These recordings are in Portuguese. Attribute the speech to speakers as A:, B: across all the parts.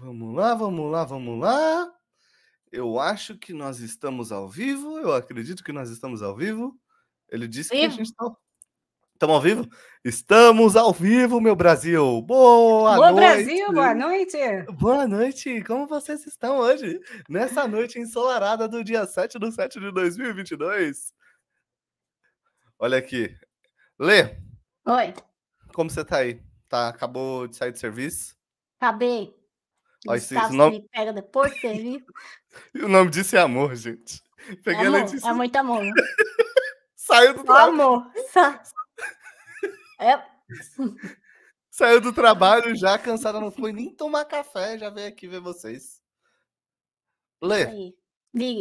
A: Vamos lá, vamos lá, vamos lá. Eu acho que nós estamos ao vivo. Eu acredito que nós estamos ao vivo. Ele disse vivo. que a gente está. Estamos ao vivo? Estamos ao vivo, meu Brasil!
B: Boa
A: Boa noite! Brasil, boa noite! Boa noite! Como vocês estão hoje? Nessa noite ensolarada do dia 7 de 7 de 2022? Olha aqui. Lê! Oi! Como você tá aí? Tá, acabou de sair de serviço?
B: Acabei. Ó, esse, esse me pega depois
A: o nome disso é amor, gente.
B: É Peguei é amor, É muito amor. Saiu do trabalho. Amor. Sa...
A: É... Saiu do trabalho já, cansada, não foi nem tomar café, já veio aqui ver vocês. Lê.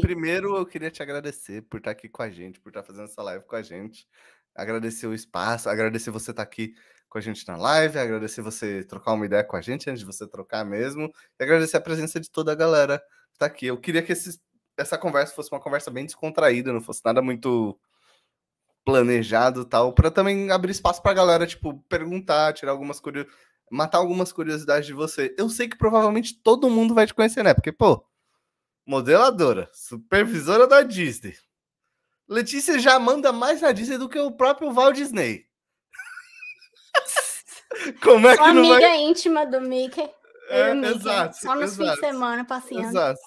A: Primeiro, eu queria te agradecer por estar tá aqui com a gente, por estar tá fazendo essa live com a gente. Agradecer o espaço, agradecer você estar tá aqui com a gente na live, agradecer você trocar uma ideia com a gente antes de você trocar mesmo, e agradecer a presença de toda a galera que tá aqui. Eu queria que esse, essa conversa fosse uma conversa bem descontraída, não fosse nada muito planejado tal, para também abrir espaço pra galera, tipo, perguntar, tirar algumas curiosidades, matar algumas curiosidades de você. Eu sei que provavelmente todo mundo vai te conhecer, né? Porque, pô, modeladora, supervisora da Disney. Letícia já manda mais na Disney do que o próprio Walt Disney. Como é que Uma amiga vai...
B: íntima do Mickey. É, Mickey. Exato. Só nos fins de semana passeando. Exato.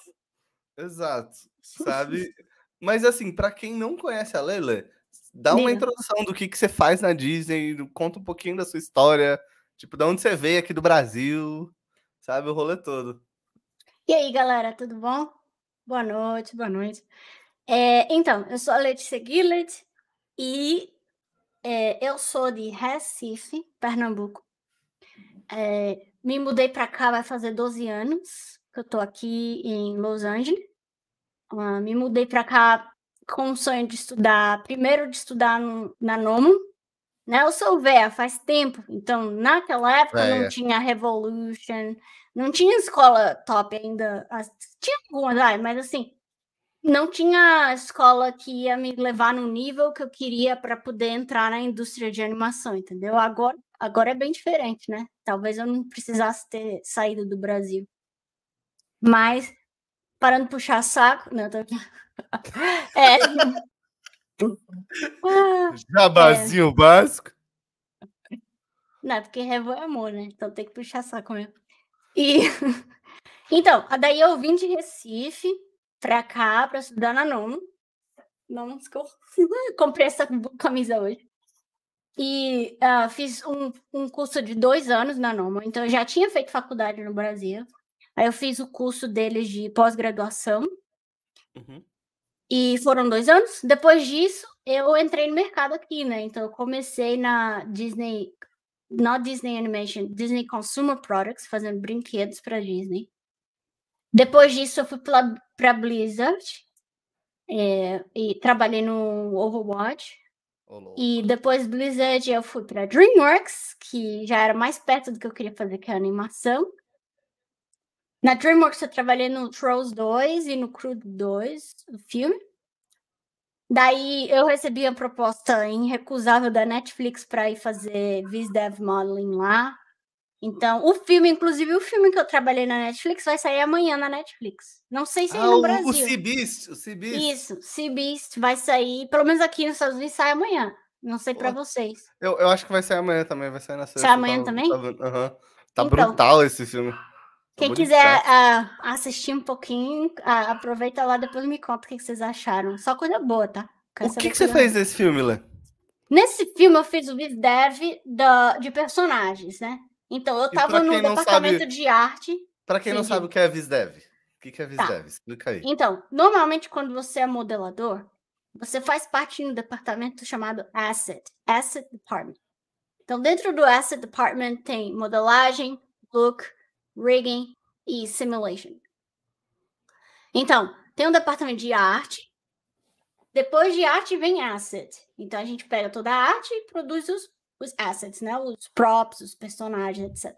A: Exato. Sabe? Mas assim, para quem não conhece a Lele, dá uma introdução do que, que você faz na Disney, conta um pouquinho da sua história, tipo, de onde você veio aqui do Brasil, sabe? O rolê todo.
B: E aí, galera, tudo bom? Boa noite, boa noite. É, então, eu sou a Letícia Gillett e é, eu sou de Recife, Pernambuco. É, me mudei para cá vai fazer 12 anos que eu tô aqui em Los Angeles. Uh, me mudei para cá com o sonho de estudar, primeiro de estudar no, na NOMO, né? Eu sou véia faz tempo, então naquela época não tinha Revolution, não tinha escola top ainda, tinha algumas, mas assim, não tinha escola que ia me levar no nível que eu queria para poder entrar na indústria de animação, entendeu? Agora, agora é bem diferente, né? Talvez eu não precisasse ter saído do Brasil. Mas, parando de puxar saco. Não, tô aqui. É. Jabazinho
A: é. básico.
B: Não, é porque revo é amor, né? Então tem que puxar saco mesmo. E. Então, daí eu vim de Recife, pra cá pra estudar na NOM. Não, desculpa. Comprei essa camisa hoje. E uh, fiz um, um curso de dois anos na NOMA, então eu já tinha feito faculdade no Brasil. Aí eu fiz o curso deles de pós-graduação. Uhum. E foram dois anos. Depois disso, eu entrei no mercado aqui, né? Então eu comecei na Disney, not Disney Animation, Disney Consumer Products, fazendo brinquedos para Disney. Depois disso, eu fui para Blizzard é, e trabalhei no Overwatch. Oh, e depois Blizzard, eu fui para DreamWorks, que já era mais perto do que eu queria fazer, que é animação. Na DreamWorks, eu trabalhei no Trolls 2 e no Crude 2, o filme. Daí eu recebi a proposta irrecusável da Netflix para ir fazer Viz Dev Modeling lá. Então, o filme, inclusive o filme que eu trabalhei na Netflix, vai sair amanhã na Netflix. Não sei se é ah, é no o, Brasil. O Sea Beast,
A: o Sea Isso,
B: Sea Beast vai sair, pelo menos aqui nos Estados Unidos sai amanhã. Não sei para vocês.
A: Eu, eu acho que vai sair amanhã também, vai sair na sexta. Sai amanhã tá, também? Tá, uh -huh. tá então, brutal esse filme. Tá
B: quem quiser uh, assistir um pouquinho, uh, aproveita lá, depois me conta o que, vocês acharam. Só coisa boa, tá? Quero o que, que você fez nesse filme, Lê? Nesse filme eu fiz o Dev de personagens, né? Então, eu estava no departamento sabe, de arte. Para quem sim, não sabe o
A: que é VisDev, o que é VisDev? Tá. Explica aí.
B: Então, normalmente quando você é modelador, você faz parte de um departamento chamado Asset, Asset Department. Então, dentro do Asset Department tem modelagem, look, rigging e simulation. Então, tem um departamento de arte. Depois de arte vem asset. Então a gente pega toda a arte e produz os os assets, né? Os props, os personagens, etc.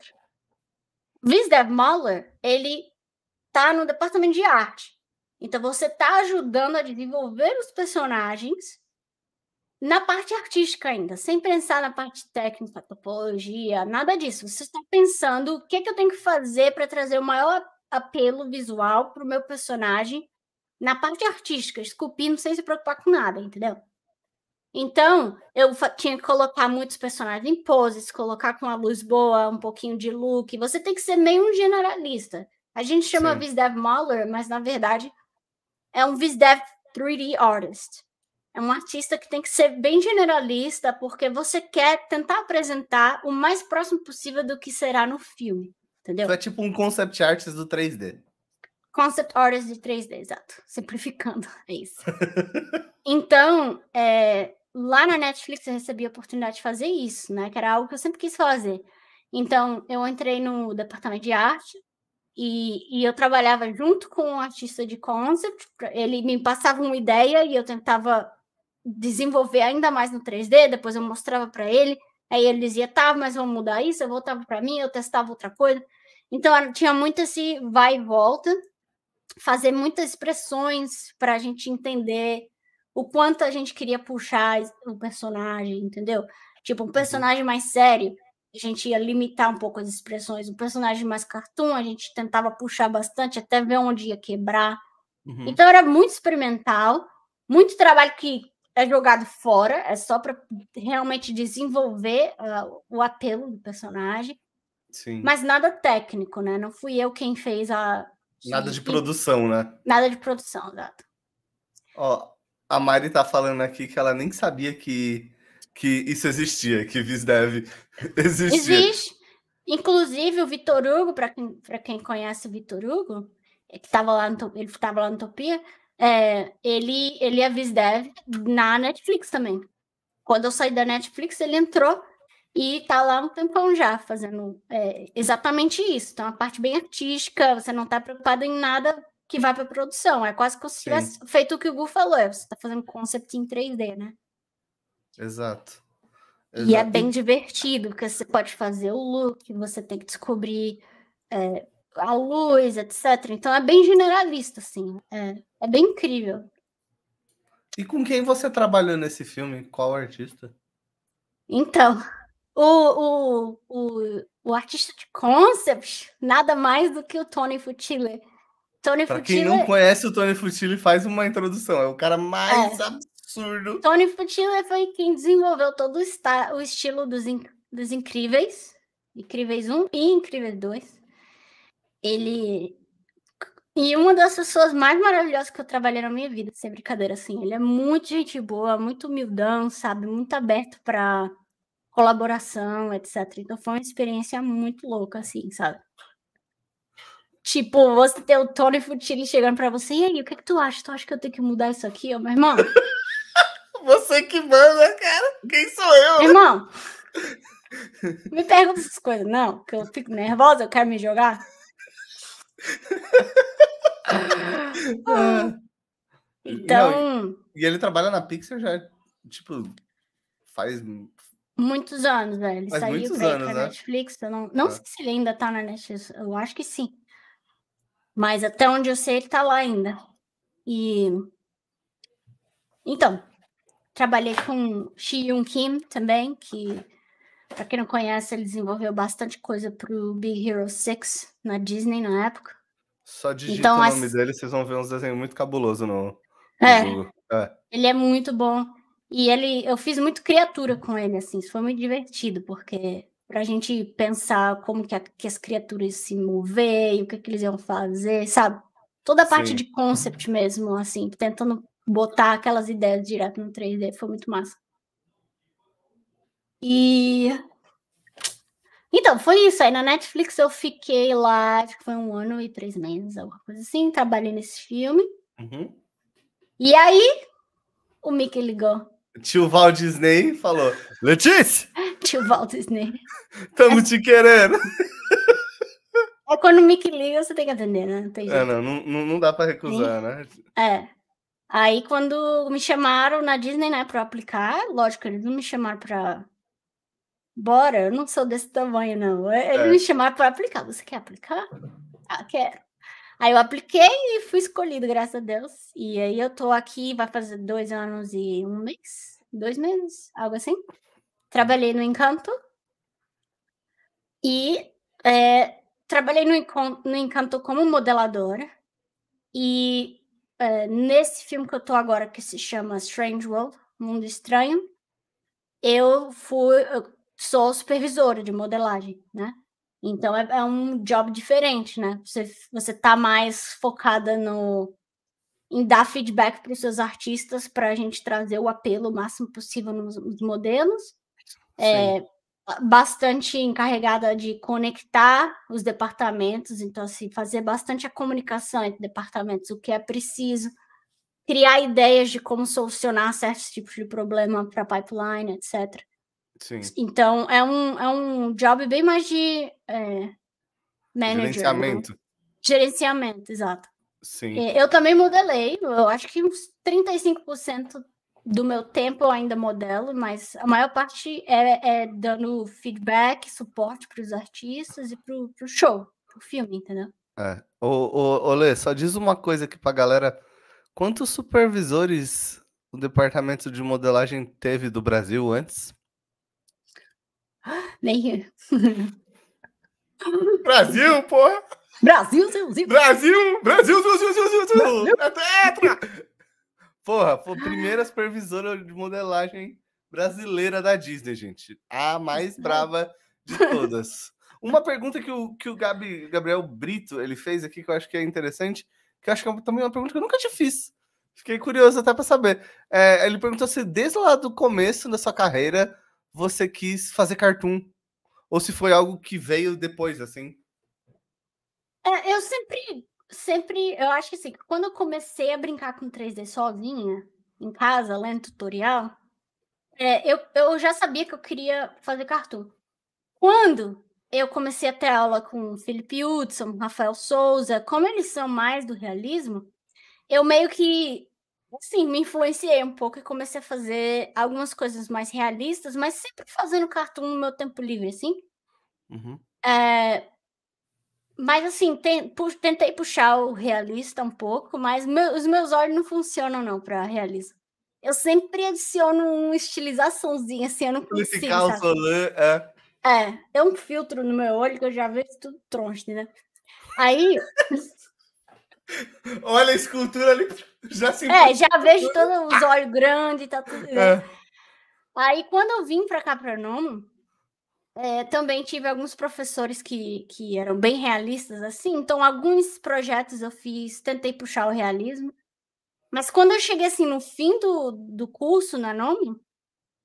B: VisDev Muller, ele tá no departamento de arte. Então você tá ajudando a desenvolver os personagens na parte artística ainda, sem pensar na parte técnica, topologia, nada disso. Você está pensando o que, é que eu tenho que fazer para trazer o maior apelo visual para o meu personagem na parte artística, esculpindo não se preocupar com nada, entendeu? Então, eu tinha que colocar muitos personagens em poses, colocar com a luz boa, um pouquinho de look. Você tem que ser meio um generalista. A gente chama Sim. VisDev Mahler, mas na verdade é um VisDev 3D Artist. É um artista que tem que ser bem generalista, porque você quer tentar apresentar o mais próximo possível do que será no filme, entendeu?
A: Então é tipo um concept artist do 3D.
B: Concept artist de 3D, exato. Simplificando, é isso. então, é, lá na Netflix eu recebi a oportunidade de fazer isso, né? Que era algo que eu sempre quis fazer. Então, eu entrei no departamento de arte e, e eu trabalhava junto com um artista de concept. Ele me passava uma ideia e eu tentava desenvolver ainda mais no 3D. Depois eu mostrava para ele. Aí ele dizia, tá, mas vamos mudar isso. Eu voltava para mim, eu testava outra coisa. Então, tinha muito esse vai e volta, fazer muitas expressões para a gente entender o quanto a gente queria puxar o personagem, entendeu? Tipo, um uhum. personagem mais sério, a gente ia limitar um pouco as expressões. Um personagem mais cartoon, a gente tentava puxar bastante até ver onde ia quebrar. Uhum. Então era muito experimental, muito trabalho que é jogado fora, é só para realmente desenvolver uh, o apelo do personagem. Sim. Mas nada técnico, né? Não fui eu quem fez a. Nada de
A: produção, né?
B: Nada de produção, exato.
A: Ó, a Mari tá falando aqui que ela nem sabia que, que isso existia, que VisDev existia. Existe.
B: Inclusive o Vitor Hugo, para quem, quem conhece o Vitor Hugo, é que tava lá no, ele estava lá no Utopia, é, ele, ele é VisDev na Netflix também. Quando eu saí da Netflix, ele entrou e tá lá um tempão já fazendo é, exatamente isso. Então, a parte bem artística, você não tá preocupado em nada que vai para produção. É quase como se tivesse Sim. feito o que o Gu falou. É, você está fazendo concept em 3D, né?
A: Exato. Exato. E é bem
B: divertido, porque você pode fazer o look, você tem que descobrir é, a luz, etc. Então é bem generalista, assim. É, é bem incrível.
A: E com quem você trabalhou nesse filme? Qual artista?
B: Então, o, o, o, o artista de concept nada mais do que o Tony Futile Tony pra quem não é conhece,
A: o Tony Futile faz uma introdução. É o cara mais é.
B: absurdo. Tony Futile foi quem desenvolveu todo o, estilo dos, in... dos Incríveis. Incríveis 1 e Incríveis 2. Ele... E uma das pessoas mais maravilhosas que eu trabalhei na minha vida, sem brincadeira, assim. Ele é muito gente boa, muito humildão, sabe? Muito aberto para colaboração, etc. Então foi uma experiência muito louca, assim, sabe? Tipo, você tem o Tony Futini chegando pra você, e aí, o que, é que tu acha? Tu acha que eu tenho que mudar isso aqui, ó, meu irmão? você que manda, cara. Quem sou eu? irmão, me pergunta essas coisas, não, que eu fico nervosa, eu quero me jogar. Ah. então. Não,
A: e, ele trabalha na Pixar já, tipo, faz.
B: Muitos anos, velho. Ele faz saiu muitos anos, né? Netflix. Eu não não ah. sei se ele ainda tá na Netflix. Eu acho que sim. Mas até onde eu sei, ele tá lá ainda. E. Então, trabalhei com Shi Yun Kim também, que, para quem não conhece, ele desenvolveu bastante coisa pro Big Hero 6 na Disney na época.
A: Só digita então, o nome dele, vocês vão ver uns desenhos muito cabuloso no, no é. jogo. É.
B: Ele é muito bom. E ele, eu fiz muito criatura com ele, assim, isso foi muito divertido, porque para a gente pensar como que, a, que, as criaturas se mover o que, que eles iam fazer, sabe? Toda a parte Sim. de concept mesmo, assim, tentando botar aquelas ideias direto no 3D, foi muito massa. E. Então, foi isso. Aí na Netflix eu fiquei lá, acho que foi um ano e três meses, alguma coisa assim, trabalhei nesse filme. Uhum. E aí, o Mickey ligou.
A: Tio Walt Disney falou: Letícia!
B: Tio Walt Disney.
A: Tamo é te querendo.
B: É quando o Mickey liga, você tem que atender, né? Não é, não,
A: não, não dá pra recusar, né?
B: É. Aí quando me chamaram na Disney, né, pra aplicar, lógico, eles não me chamaram pra. Bora, eu não sou desse tamanho, não. É, eles é. me chamaram pra aplicar. Você quer aplicar? Ah, quero. Aí eu apliquei e fui escolhido, graças a Deus. E aí eu tô aqui, vai fazer dois anos e um mês, dois meses, algo assim trabalhei no Encanto e é, trabalhei no, no, Encanto como modeladora. E é, nesse filme que eu tô agora, que se chama Strange World Mundo Estranho, eu fui. Eu sou supervisora de modelagem, né? Então é, é, um job diferente, né? Você, você tá mais focada no em dar feedback para os seus artistas para a gente trazer o apelo máximo possível nos, nos, modelos é, bastante encarregada de conectar os departamentos, então, assim, fazer bastante a comunicação entre departamentos, o que é preciso, criar ideias de como solucionar certos tipos de problema para pipeline, etc. Sim. Então, é um, é um job bem mais de é, manager. Né? Gerenciamento. Né? Gerenciamento, exato. Sim. É, eu também modelei, eu acho que uns 35% do meu tempo eu ainda modelo, mas a maior parte é, é dando feedback, suporte para os artistas e para o show, para o filme, entendeu?
A: É. Ô, ô, ô Lê, só diz uma coisa aqui para galera. Quantos supervisores o departamento de modelagem teve do Brasil antes?
B: Nem. Brasil, porra! Brasil,
A: Brasil, Brasil, Brasil, Brasil, Brasil, Brasil, Brasil, Brasil. Porra, foi a primeira supervisora de modelagem brasileira da Disney, gente. A mais brava de todas. Uma pergunta que o, que o Gabi, Gabriel Brito ele fez aqui, que eu acho que é interessante, que eu acho que é também é uma pergunta que eu nunca te fiz. Fiquei curioso até para saber. É, ele perguntou se desde lá do começo da sua carreira você quis fazer cartoon. Ou se foi algo que veio depois, assim.
B: É, eu sempre sempre, eu acho que assim, quando eu comecei a brincar com 3D sozinha, em casa, lendo tutorial, é, eu, eu já sabia que eu queria fazer cartoon. Quando eu comecei a ter aula com Felipe Hudson, Rafael Souza, como eles são mais do realismo, eu meio que, assim, me influenciei um pouco e comecei a fazer algumas coisas mais realistas, mas sempre fazendo cartoon no meu tempo livre, assim. Uhum. É, mas assim, tem, pu tentei puxar o realista um pouco, mas meu, os meus olhos não funcionam não para realismo. Eu sempre adiciono uma estilizaçãozinha, assim, eu não consigo. Sabe? Solan, é. é, é um filtro no meu olho que eu já vejo tudo tronche, né? Aí.
A: Olha a escultura ali, já se. É, já vejo todos
B: os olhos grandes, tá tudo. É. é. Aí quando eu vim para cá para Nomo, é, também tive alguns professores que, que eram bem realistas, assim, então alguns projetos eu fiz, tentei puxar o realismo, mas quando eu cheguei, assim, no fim do, do curso, na né, NOMI,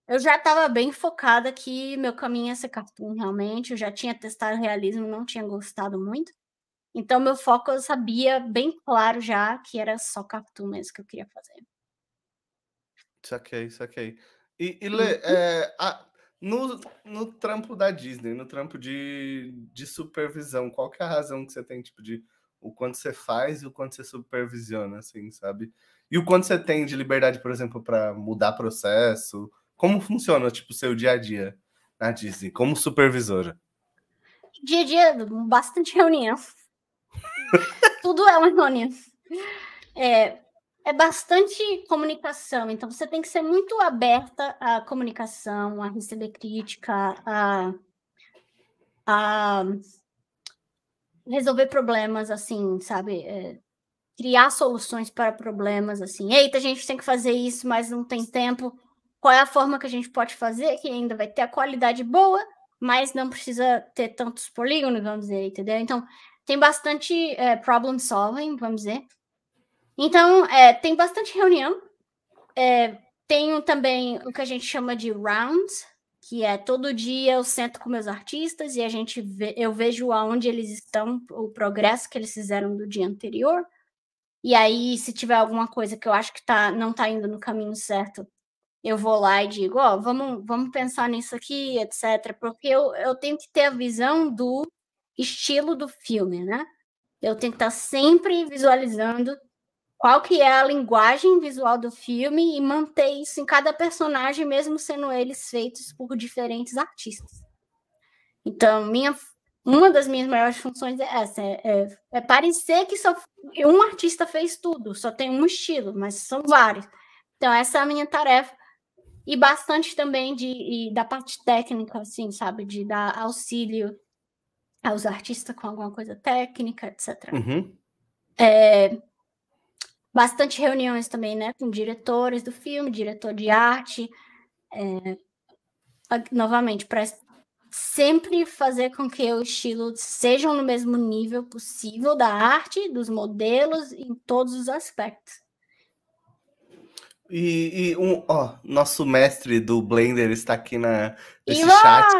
B: eu já estava bem focada que meu caminho ia ser cartoon, realmente, eu já tinha testado realismo, não tinha gostado muito, então meu foco eu sabia bem claro já que era só cartoon mesmo que eu queria fazer.
A: Saquei, saquei. E, e Lê, uhum. é, a no, no trampo da Disney, no trampo de, de supervisão, qual que é a razão que você tem, tipo, de o quanto você faz e o quanto você supervisiona, assim, sabe? E o quanto você tem de liberdade, por exemplo, para mudar processo? Como funciona, tipo, o seu dia a dia na Disney, como supervisora?
B: Dia a dia, bastante reunião. Tudo é uma reunião. É, é bastante comunicação, então você tem que ser muito aberta à comunicação, a receber crítica, a, a resolver problemas, assim, sabe? É, criar soluções para problemas, assim. Eita, a gente tem que fazer isso, mas não tem tempo. Qual é a forma que a gente pode fazer que ainda vai ter a qualidade boa, mas não precisa ter tantos polígonos, vamos dizer, entendeu? Então, tem bastante é, problem solving, vamos dizer. Então, é, tem bastante reunião. É, tenho também o que a gente chama de rounds, que é todo dia eu sento com meus artistas e a gente vê, eu vejo aonde eles estão, o progresso que eles fizeram do dia anterior. E aí, se tiver alguma coisa que eu acho que tá, não está indo no caminho certo, eu vou lá e digo, ó, oh, vamos, vamos pensar nisso aqui, etc. Porque eu, eu tenho que ter a visão do estilo do filme, né? Eu tenho que estar tá sempre visualizando qual que é a linguagem visual do filme e manter isso em cada personagem, mesmo sendo eles feitos por diferentes artistas. Então, minha, uma das minhas maiores funções é essa, é, é, é parecer que só um artista fez tudo, só tem um estilo, mas são vários. Então, essa é a minha tarefa. E bastante também de, da parte técnica, assim, sabe? De dar auxílio aos artistas com alguma coisa técnica, etc. Uhum. É, bastante reuniões também, né, com diretores do filme, diretor de arte, é, novamente, para sempre fazer com que o estilo sejam no mesmo nível possível da arte, dos modelos, em todos os aspectos.
A: E, e um, ó, nosso mestre do Blender está aqui na, nesse Ivan! chat.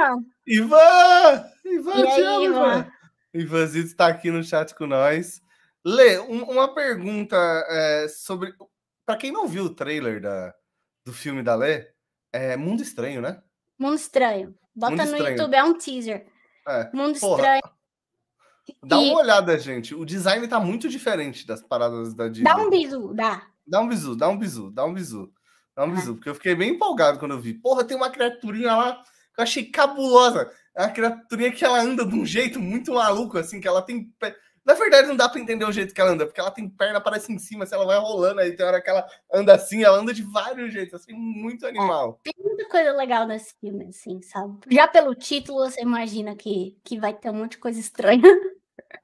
A: Ivan!
B: Ivan, e te aí, amo, Ivan. Ivan.
A: Ivanzito está aqui no chat com nós. Lê, um, uma pergunta é, sobre. Para quem não viu o trailer da, do filme da Lê, é Mundo Estranho, né?
B: Mundo Estranho. Bota Mundo no estranho. YouTube, é um teaser.
A: É. Mundo Porra. Estranho.
B: Dá e... uma olhada,
A: gente. O design tá muito diferente das paradas da Disney. Dá um
B: bisu, dá.
A: Dá um bisu, dá um bisu, dá um bisu. Dá um bisu, porque eu fiquei bem empolgado quando eu vi. Porra, tem uma criaturinha lá que eu achei cabulosa. É uma criaturinha que ela anda de um jeito muito maluco, assim, que ela tem na verdade, não dá para entender o jeito que ela anda, porque ela tem perna parece em cima, se ela vai rolando aí, tem hora que ela anda assim, ela anda de vários jeitos, assim, muito é, animal.
B: É, tem muita coisa legal nesse filme, assim, sabe? Já pelo título, você imagina que, que vai ter um monte de coisa estranha.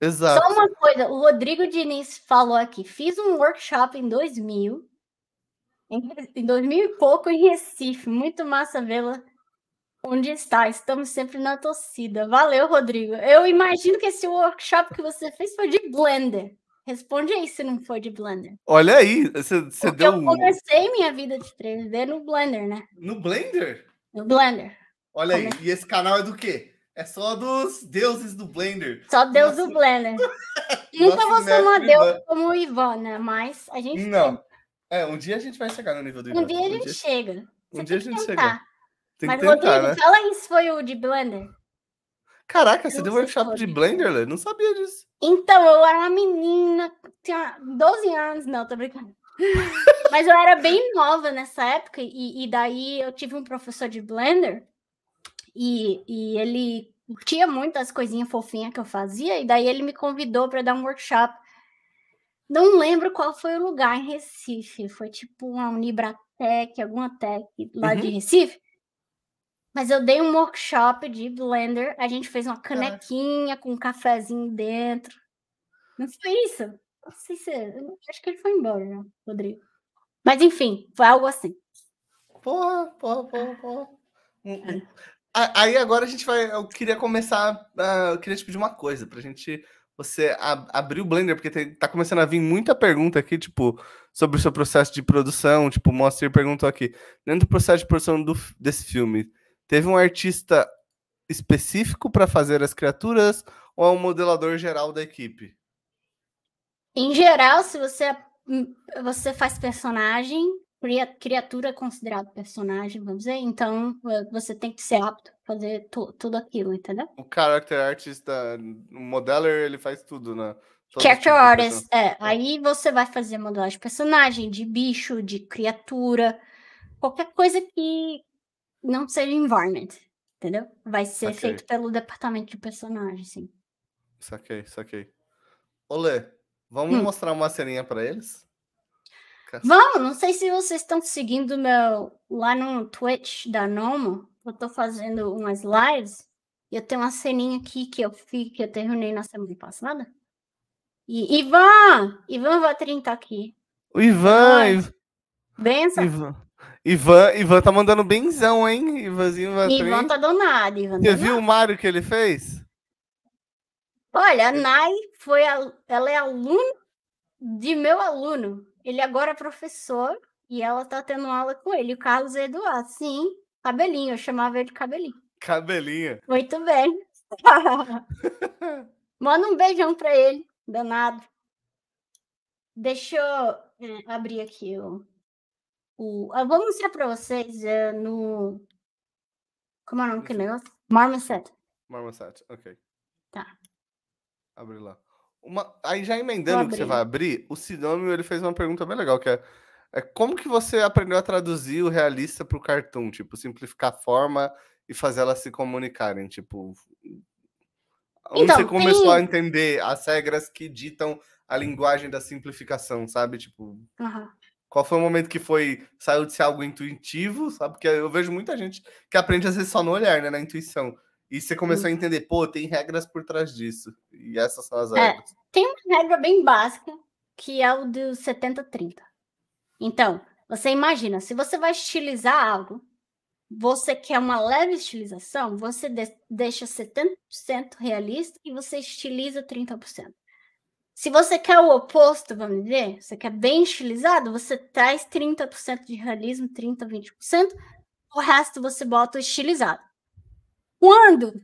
A: Exato. Só uma
B: coisa, o Rodrigo Diniz falou aqui, fiz um workshop em 2000, em, em 2000 e pouco em Recife, muito massa vê-la Onde está? Estamos sempre na torcida. Valeu, Rodrigo. Eu imagino que esse workshop que você fez foi de Blender. Responde aí se não foi de Blender.
A: Olha aí, você deu. Eu
B: comecei minha vida de 3D no Blender, né?
A: No Blender?
B: No Blender.
A: Olha Como aí, e esse canal é do quê? É só dos deuses do Blender.
B: Só deus do Blender.
A: Nunca vou ser uma deusa né?
B: como o né? mas a gente. Não. Tem.
A: É, um dia a gente vai chegar no nível do Ivan. Um dia a gente chega. Um dia a gente tentar. chega.
B: Tem Mas, que tentar, Rodrigo, né? fala aí se foi o de Blender.
A: Caraca, você deu workshop de Blender, Lê? Não
B: sabia disso. Então, eu era uma menina, tinha 12 anos. Não, tô brincando. Mas eu era bem nova nessa época, e, e daí eu tive um professor de Blender, e, e ele tinha muitas coisinhas fofinhas que eu fazia, e daí ele me convidou para dar um workshop. Não lembro qual foi o lugar em Recife, foi tipo uma Unibratec, alguma tech lá uhum. de Recife. Mas eu dei um workshop de Blender, a gente fez uma tá. canequinha com um cafezinho dentro. Não foi isso? Não sei se. Acho que ele foi embora, né, Rodrigo. Mas enfim, foi algo assim. Porra, porra, porra, porra. É. Aí
A: agora a gente vai. Eu queria começar. Ah, eu queria te pedir uma coisa, pra gente. Você ab abrir o Blender, porque tem, tá começando a vir muita pergunta aqui, tipo, sobre o seu processo de produção. Tipo, o Moacir perguntou aqui. Dentro do processo de produção do, desse filme, Teve um artista específico para fazer as criaturas ou é um modelador geral da equipe?
B: Em geral, se você você faz personagem, criatura é considerada personagem, vamos dizer, então eh, você tem que ser apto a fazer tudo aquilo, entendeu?
A: O character artista, o modeler, ele faz tudo, né?
B: Todo tipo character tipo artist, é. Aí você vai fazer modelagem de personagem, de bicho, de criatura, qualquer coisa que não seja environment, entendeu? Vai ser feito pelo departamento de personagem, sim.
A: Saquei, saquei. Olê, vamos hum. mostrar uma ceninha para eles?
B: Vamos, não sei se vocês estão seguindo meu lá no Twitch da Nomo. Eu tô fazendo umas lives e eu tenho uma ceninha aqui que eu fiz, que eu terminei na semana passada. E Ivan! Ivan vai 30 aqui.
A: O Ivan! Ivan. Benção. Ivan. Ivan, Ivan tá mandando benzão, hein? Ivanzinho Ivan,
B: tá donado, Ivan. Você tá viu
A: o Mário que ele fez?
B: Olha, a Nay foi a, ela é aluno de meu aluno. Ele agora é professor e ela tá tendo aula com ele. O Carlos Eduardo, sim. Cabelinho, eu chamava ele de cabelinho.
A: Cabelinho.
B: Muito bem. Manda um beijão pra ele, danado. Deixa eu é, abrir aqui o o, eu ah, vou mostrar pra vocês eh, no. Como é o nome é que negócio? Marmoset.
A: Marmoset, ok. Tá. Abre lá. Uma... Aí já emendando que você vai abrir, o Sinômio ele fez uma pergunta bem legal, que é, é como que você aprendeu a traduzir o realista pro cartoon? Tipo, simplificar a forma e fazer elas se comunicarem, tipo... Onde então, você começou tem... a entender as regras que ditam a linguagem da simplificação, sabe? Tipo... Uhum. Qual foi o momento que foi saiu de ser algo intuitivo, sabe? Porque eu vejo muita gente que aprende às vezes só no olhar, né, na intuição. E você começou a uhum. entender, pô, tem regras por trás disso. E essas são as é, regras.
B: É, tem uma regra bem básica, que é o do 70-30. Então, você imagina, se você vai estilizar algo, você quer uma leve estilização, você de deixa 70% realista e você estiliza 30%. Se você quer o oposto, vamos dizer, você quer bem estilizado, você traz 30% de realismo, 30%, 20%, o resto você bota estilizado. Quando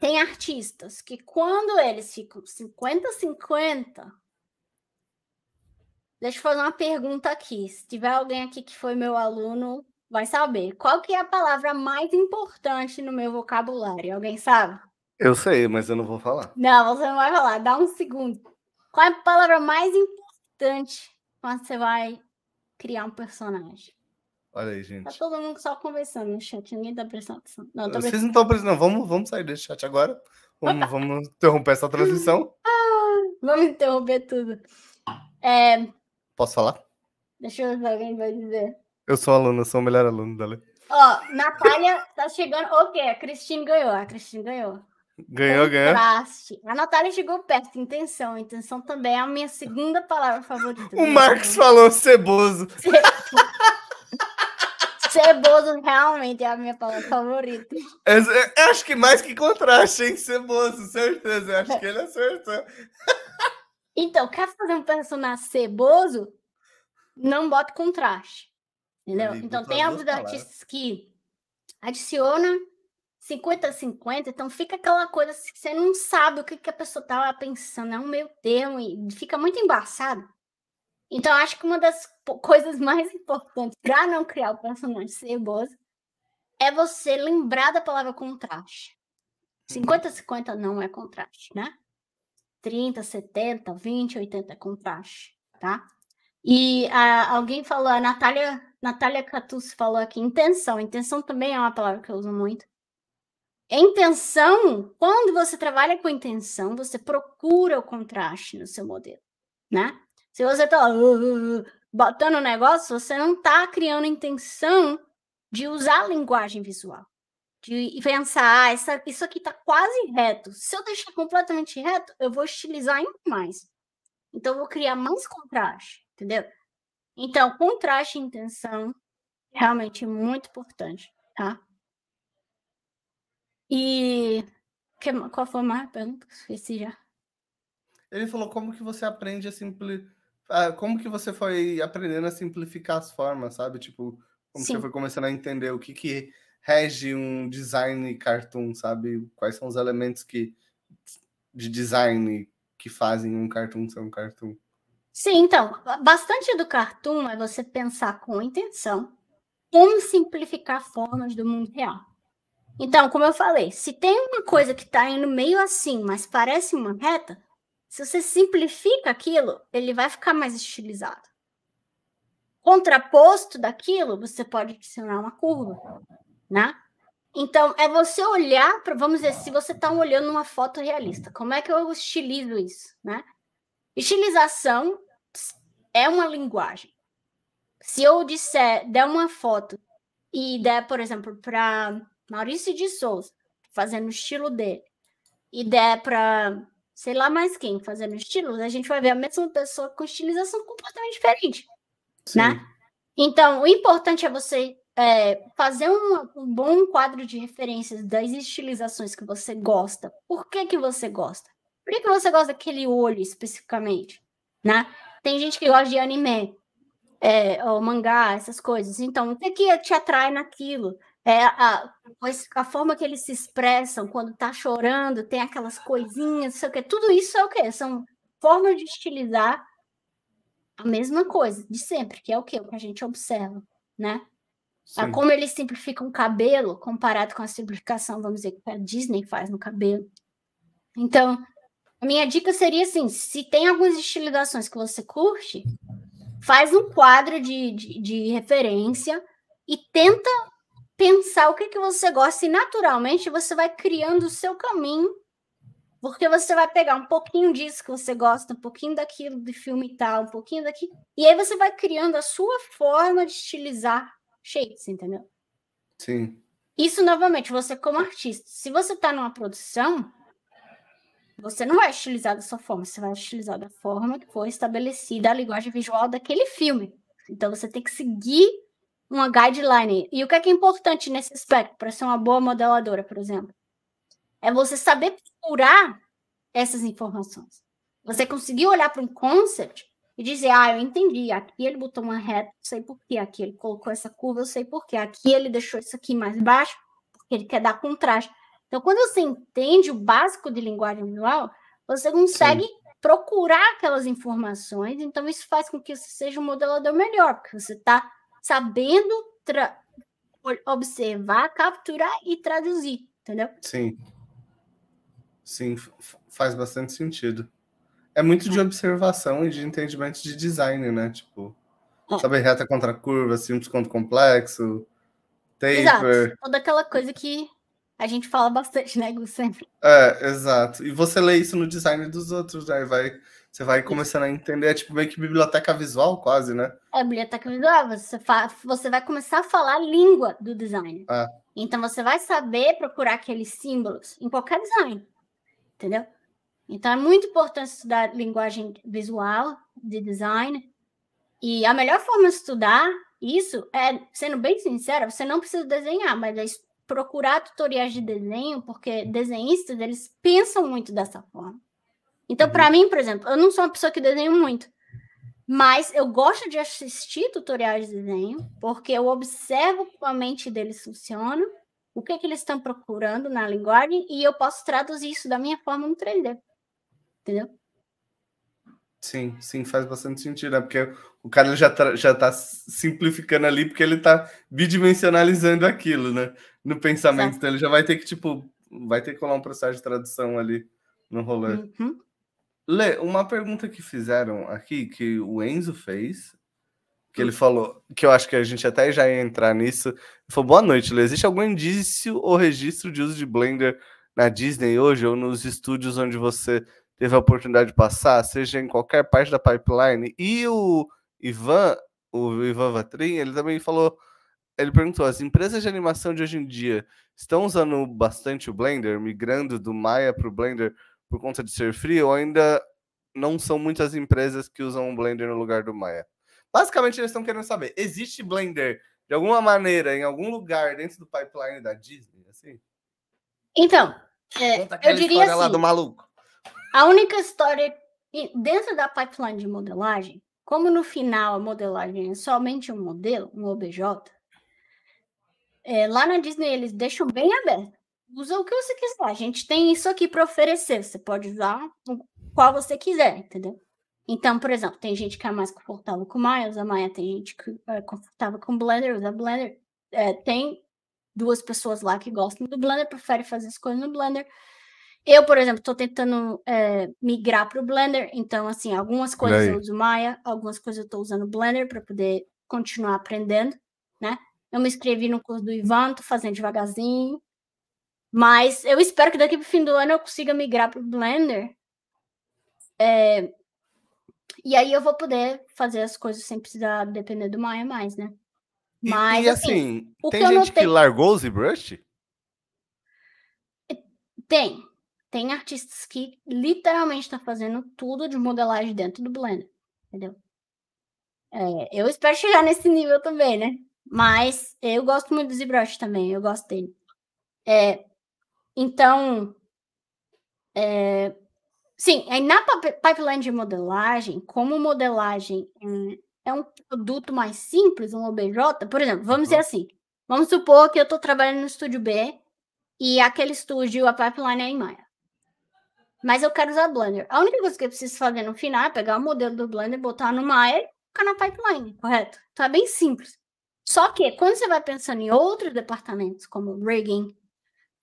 B: tem artistas que, quando eles ficam 50-50, deixa eu fazer uma pergunta aqui. Se tiver alguém aqui que foi meu aluno, vai saber. Qual que é a palavra mais importante no meu vocabulário? Alguém sabe?
A: Eu sei, mas eu não vou falar.
B: Não, você não vai falar. Dá um segundo. Qual é a palavra mais importante quando você vai criar um personagem? Olha aí, tá gente. Tá todo mundo só conversando no chat, ninguém tá prestando atenção. Não, Vocês não estão
A: prestando, Vamos, vamos sair desse chat agora. Vamos, vamos interromper essa transmissão.
B: Ah, vamos interromper tudo. É... Posso falar? Deixa eu ver se alguém vai dizer.
A: Eu sou aluno, sou o melhor aluno da lei.
B: Ó, Natália tá chegando. Ok, a Cristine ganhou. A Cristine ganhou.
A: Ganhou, ganhou.
B: Contraste. A Natália chegou perto. Intenção. Intenção também é a minha segunda palavra favorita. O Marcos falou
A: ceboso.
B: ceboso. realmente é a minha palavra favorita.
A: Eu, é, eu acho que mais que contraste, hein? Ceboso, certeza. Eu acho que ele acertou.
B: Então, quer fazer um personagem ceboso? Não bota contraste. Entendeu? Então, tem alguns artistas que adicionam 50-50, então fica aquela coisa assim, que você não sabe o que, que a pessoa estava tá pensando, é um meio termo e fica muito embaçado. Então, acho que uma das coisas mais importantes para não criar o personagem ceboso é você lembrar da palavra contraste. 50-50 uhum. não é contraste, né? 30, 70, 20, 80 é contraste, tá? E a, alguém falou, a Natália, Natália Catus falou aqui, intenção. Intenção também é uma palavra que eu uso muito. É intenção, quando você trabalha com intenção, você procura o contraste no seu modelo, né? Se você está uh, botando um negócio, você não está criando intenção de usar a linguagem visual, de pensar, ah, essa, isso aqui está quase reto. Se eu deixar completamente reto, eu vou estilizar ainda mais. Então, eu vou criar mais contraste, entendeu? Então, contraste e intenção realmente muito importante, tá? E que, qual foi mais pergunta? Esqueci já.
A: Ele falou como que você aprende a simplificar. Ah, como que você foi aprendendo a simplificar as formas, sabe? Tipo, como Sim. você foi começando a entender o que, que rege um design cartoon, sabe? Quais são os elementos que de design que fazem um cartoon ser um cartoon?
B: Sim, então, bastante do cartoon é você pensar com intenção como simplificar formas do mundo real. Então, como eu falei, se tem uma coisa que está indo meio assim, mas parece uma reta, se você simplifica aquilo, ele vai ficar mais estilizado. Contraposto daquilo, você pode adicionar uma curva, né? Então, é você olhar, pra, vamos dizer, se você está olhando uma foto realista, como é que eu estilizo isso, né? Estilização é uma linguagem. Se eu disser, der uma foto e der, por exemplo, para Maurício de Souza, fazendo o estilo dele, e der para sei lá mais quem fazendo estilos, a gente vai ver a mesma pessoa com estilização completamente diferente. Né? Sim. Né? Então, o importante é você é, fazer um, um, bom quadro de referências das estilizações que você gosta. Por que, que você gosta? Por que, que você gosta daquele olho especificamente? Né? Tem gente que gosta de anime, é, ou mangá, essas coisas. Então, o que, que te atrai naquilo? É, a, a forma que eles se expressam quando está chorando, tem aquelas coisinhas, sei o quê. Tudo isso é o quê? São formas de estilizar a mesma coisa de sempre, que é o quê? O que a gente observa, né? a ah, Como eles simplificam o cabelo comparado com a simplificação, vamos dizer, que a Disney faz no cabelo. Então, a minha dica seria assim: se tem algumas estilizações que você curte, faz um quadro de, de, de referência e tenta pensar o que, que você gosta e naturalmente você vai criando o seu caminho, porque você vai pegar um pouquinho disso que você gosta, um pouquinho daquilo de filme tal, um pouquinho daqui, e aí você vai criando a sua forma de estilizar shapes, entendeu? Sim. Isso novamente, você como artista, se você está numa produção, você não vai estilizar da sua forma, você vai estilizar da forma que foi estabelecida a linguagem visual daquele filme. Então você tem que seguir uma guideline. E o que é, que é importante nesse aspecto para ser uma boa modeladora, por exemplo? É você saber procurar essas informações. Você conseguir olhar para um concept e dizer, ah, eu entendi, aqui ele botou uma reta, eu sei por quê, aqui ele colocou essa curva, eu sei por quê, aqui ele deixou isso aqui mais baixo, porque ele quer dar contraste. Então, quando você entende o básico de linguagem visual, você consegue Sim. procurar aquelas informações, então isso faz com que você seja um modelador melhor, porque você está sabendo observar, capturar e traduzir, entendeu?
A: Sim. Sim, faz bastante sentido. É muito de é. observação e de entendimento de design, né? Tipo, é. saber reta contra curva, simples contra complexo, taper. Exato.
B: Toda aquela coisa que a gente fala bastante, né, Gus?
A: É, exato. E você lê isso no design dos outros, né? Vai você vai começando a entender, é tipo meio que biblioteca visual, quase, né?
B: É biblioteca visual, você, fa... você vai começar a falar a língua do design. É. Então você vai saber procurar aqueles símbolos em qualquer design. Entendeu? Então é muito importante estudar linguagem visual de design. E a melhor forma de estudar isso é, sendo bem sincera, você não precisa desenhar, mas é procurar tutoriais de desenho, porque desenhistas eles pensam muito dessa forma. Então, para uhum. mim, por exemplo, eu não sou uma pessoa que desenho muito, mas eu gosto de assistir tutoriais de desenho, porque eu observo como a mente deles funciona, o que, é que eles estão procurando na linguagem, e eu posso traduzir isso da minha forma no 3D. Entendeu?
A: Sim, sim, faz bastante sentido, né? Porque o cara já já tá simplificando ali, porque ele tá bidimensionalizando aquilo, né? No pensamento. dele Então ele já vai ter que, tipo, vai ter que colar um processo de tradução ali no rolê. Uhum. Lê, uma pergunta que fizeram aqui, que o Enzo fez, que ele hum. falou, que eu acho que a gente até já ia entrar nisso. foi boa noite, Lê. Existe algum indício ou registro de uso de Blender na Disney hoje ou nos estúdios onde você teve a oportunidade de passar, seja em qualquer parte da pipeline? E o Ivan, o Ivan Vatrin, ele também falou, ele perguntou, as empresas de animação de hoje em dia estão usando bastante o Blender, migrando do Maya para o Blender por conta de ser frio, ainda não são muitas empresas que usam o Blender no lugar do Maya. Basicamente, eles estão querendo saber: existe Blender de alguma maneira em algum lugar dentro do pipeline da Disney? Assim?
B: Então, é, eu diria assim, lá do maluco. A única história dentro da pipeline de modelagem, como no final a modelagem é somente um modelo, um OBJ, é, lá na Disney eles deixam bem aberto usa o que você quiser. A gente tem isso aqui para oferecer. Você pode usar qual você quiser, entendeu? Então, por exemplo, tem gente que é mais confortável com Maya, usa Maya, tem gente que é confortável com Blender, usa Blender. É, tem duas pessoas lá que gostam do Blender, preferem fazer as coisas no Blender. Eu, por exemplo, estou tentando é, migrar para o Blender, então, assim, algumas coisas eu uso Maya, algumas coisas eu estou usando Blender para poder continuar aprendendo, né? Eu me inscrevi no curso do Ivan, tô fazendo devagarzinho, mas eu espero que daqui para o fim do ano eu consiga migrar para o Blender. É, e aí eu vou poder fazer as coisas sem precisar depender do Maya mais, né? Mas, e, e assim, assim, tem que gente notei... que
A: largou o ZBrush?
B: Tem. Tem artistas que literalmente estão tá fazendo tudo de modelagem dentro do Blender, entendeu? É, eu espero chegar nesse nível também, né? Mas eu gosto muito do ZBrush também, eu gosto dele. É, então, é, sim, aí na pipeline de modelagem, como modelagem é, é um produto mais simples, um OBJ, por exemplo, vamos uhum. dizer assim, vamos supor que eu estou trabalhando no estúdio B e aquele estúdio, a pipeline é em Maya. Mas eu quero usar Blender. A única coisa que eu preciso fazer no final é pegar o modelo do Blender, botar no Maya e ficar na pipeline, correto? Então é bem simples. Só que quando você vai pensando em outros departamentos, como rigging,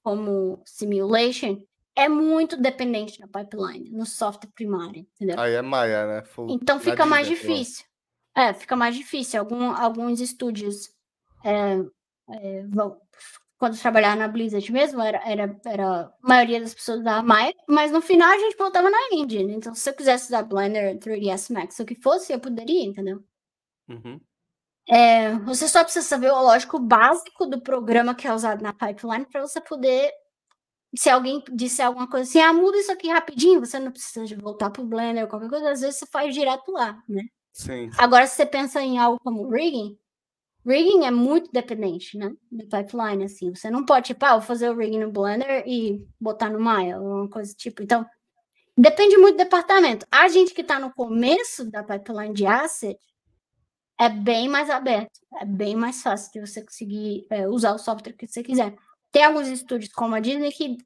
B: como simulation, é muito dependente da pipeline, no software primário, entendeu?
A: Aí é Maia, né? Full então fica mais né? difícil.
B: É, fica mais difícil. Algum, alguns estúdios é, é, vão, quando trabalhava na Blizzard mesmo, era, era, era a maioria das pessoas da Maia, mas no final a gente voltava na Engine. Então, se eu quisesse usar Blender, 3ds Max, o que fosse, eu poderia, entendeu? Uhum. É, você só precisa saber o lógico básico do programa que é usado na pipeline para você poder. Se alguém disser alguma coisa assim, ah, muda isso aqui rapidinho, você não precisa de voltar para o Blender ou qualquer coisa, às vezes você faz direto lá, né? Sim. Agora, se você pensa em algo como rigging, rigging é muito dependente, né? Do pipeline, assim. Você não pode, tipo, ah, vou fazer o rigging no Blender e botar no Maya, ou uma coisa tipo. Então, depende muito do departamento. A gente que está no começo da pipeline de asset, é bem mais aberto, é bem mais fácil de você conseguir é, usar o software que você quiser. Tem alguns estúdios como a Disney que,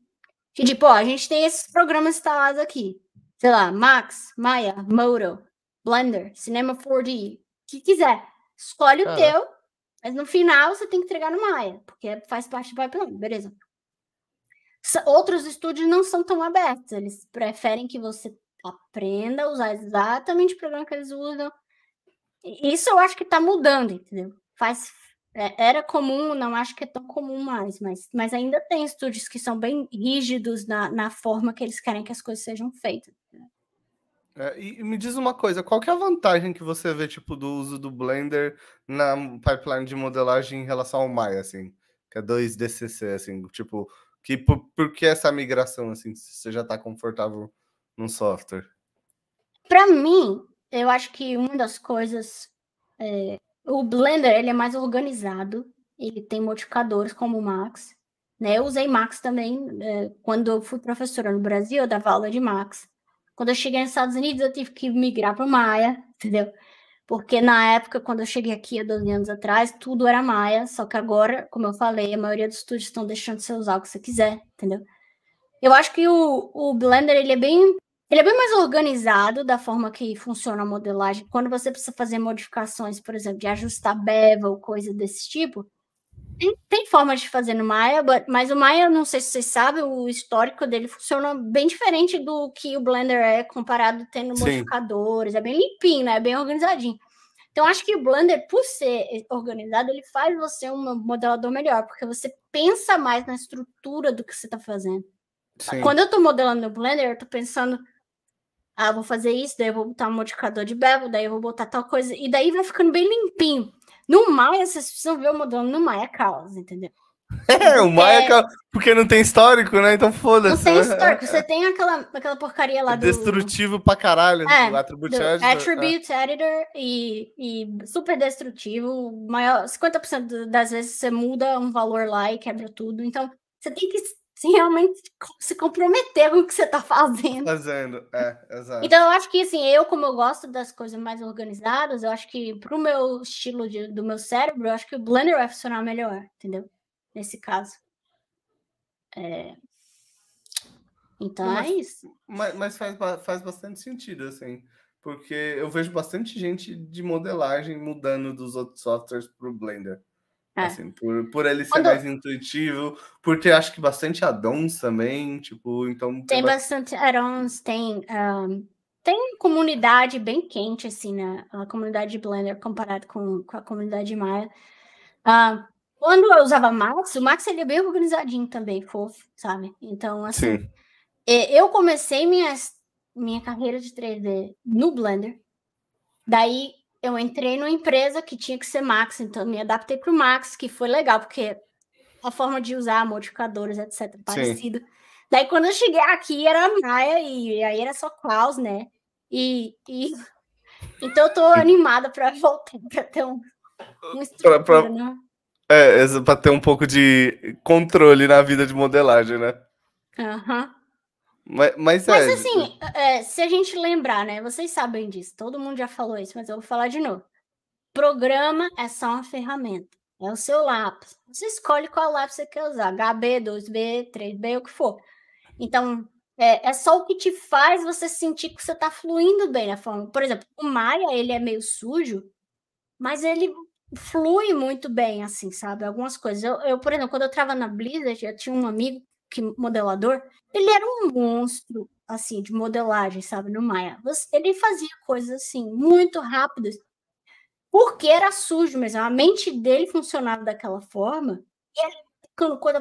B: que tipo, ó, a gente tem esses programas instalados aqui, sei lá, Max, Maya, Moto, Blender, Cinema 4D, o que quiser. Escolhe ah. o teu, mas no final você tem que entregar no Maya, porque faz parte do pipeline, beleza. Outros estúdios não são tão abertos, eles preferem que você aprenda a usar exatamente o programa que eles usam, isso eu acho que está mudando, entendeu? Faz, é, era comum, não acho que é tão comum mais, mas, mas ainda tem estúdios que são bem rígidos na, na forma que eles querem que as coisas sejam feitas. Né?
A: É, e me diz uma coisa, qual que é a vantagem que você vê tipo do uso do Blender na pipeline de modelagem em relação ao Maya, assim, que é 2DCC, assim, tipo, que por, por que essa migração, assim, se você já está confortável no software?
B: Para mim, eu acho que uma das coisas. É, o Blender ele é mais organizado, ele tem modificadores como o Max. Né? Eu usei Max também é, quando eu fui professora no Brasil, eu dava aula de Max. Quando eu cheguei nos Estados Unidos, eu tive que migrar para o Maia, entendeu? Porque na época, quando eu cheguei aqui há 12 anos atrás, tudo era Maia, só que agora, como eu falei, a maioria dos estúdios estão deixando você usar o que você quiser, entendeu? Eu acho que o, o Blender ele é bem ele é bem mais organizado da forma que funciona a modelagem. Quando você precisa fazer modificações, por exemplo, de ajustar bevel, coisa desse tipo, tem, tem forma de fazer no Maya, but, mas o Maya, não sei se vocês sabem, o histórico dele funciona bem diferente do que o Blender é comparado tendo Sim. modificadores. É bem limpinho, né? É bem organizadinho. Então, acho que o Blender, por ser organizado, ele faz você um modelador melhor, porque você pensa mais na estrutura do que você está fazendo. Sim. Quando eu estou modelando no Blender, eu estou pensando ah, vou fazer isso, daí eu vou botar um modificador de bevel, daí eu vou botar tal coisa, e daí vai ficando bem limpinho. No Maia, vocês precisam ver o modelo no Maia é Caos, entendeu?
A: É, o Maia, é... é. porque não tem histórico, né? Então foda-se. Não tem né? histórico, você
B: tem aquela, aquela porcaria lá é do. Destrutivo
A: pra caralho, é, do Attribute do Editor. Attribute
B: é. Editor e, e super destrutivo. Maior, 50% das vezes você muda um valor lá e quebra tudo. Então, você tem que se realmente se comprometer com o que você está fazendo.
A: Fazendo, é, exato. Então eu
B: acho que assim, eu, como eu gosto das coisas mais organizadas, eu acho que pro meu estilo de, do meu cérebro, eu acho que o Blender vai funcionar melhor, entendeu? Nesse caso. É... Então é mas, é
A: isso. Mas, mas, faz, faz bastante sentido, assim. Porque eu vejo bastante gente de modelagem mudando dos outros softwares pro Blender. É. Assim, por, por ele ser Quando... mais intuitivo, por ter acho que bastante addons também, tipo, então. Tem
B: bastante addons, tem. Um, tem comunidade bem quente, assim, né? A comunidade Blender comparado com, com a comunidade Maya. Uh, quando eu usava Max, o Max ele é bem organizadinho também, fofo, sabe? Então, assim, Sim. eu comecei minha minha carreira de 3D no Blender. Daí eu entrei numa empresa que tinha que ser Max, então me adaptei para o Max, que foi legal, porque a forma de usar modificadores, etc., é parecido. Sim. Daí quando eu cheguei aqui era Maia e aí era só Klaus, né? E, e... então eu tô animada para voltar para ter um, um estrutura, pra, pra... Né?
A: É, para ter um pouco de controle na vida de modelagem, né?
B: Aham. Uhum.
A: Mas, mas, mas é... assim,
B: é, se a gente lembrar, né? Vocês sabem disso, todo mundo já falou isso, mas eu vou falar de novo. Programa é só uma ferramenta. É o seu lápis. Você escolhe qual lápis você quer usar, HB, 2B, 3B, o que for. Então, é, é só o que te faz você sentir que você está fluindo bem na forma. Por exemplo, o Maia, ele é meio sujo, mas ele flui muito bem, assim, sabe? Algumas coisas. Eu, eu por exemplo, quando eu estava na Blizzard, eu tinha um amigo que modelador, ele era um monstro, assim, de modelagem, sabe, no Maya. Ele fazia coisas, assim, muito rápidas, porque era sujo mesmo. A mente dele funcionava daquela forma, e ele ficando coisa...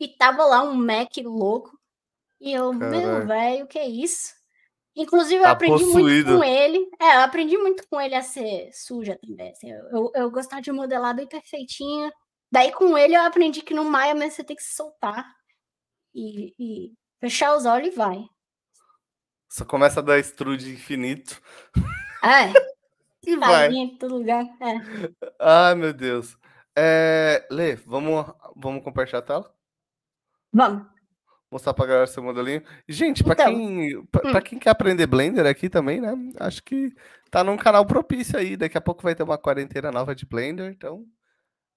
B: E tava lá um Mac louco, e eu, Caralho. meu velho, que é isso? Inclusive, tá eu aprendi possuído. muito com ele. É, eu aprendi muito com ele a ser suja também. Assim, eu, eu gostava de modelar bem perfeitinha. Daí com ele eu aprendi que no maio mesmo você tem que se soltar e, e fechar os olhos e vai.
A: Só começa a dar estrude infinito.
B: É. E vai. vai. Em todo lugar. É.
A: Ai, meu Deus. É, Lê, vamos, vamos compartilhar a tela? Vamos. Mostrar pra galera seu modelinho. Gente, pra, então, quem, pra, hum. pra, quem quer aprender Blender aqui também, né? Acho que tá num canal propício aí. Daqui a pouco vai ter uma quarentena nova de Blender, então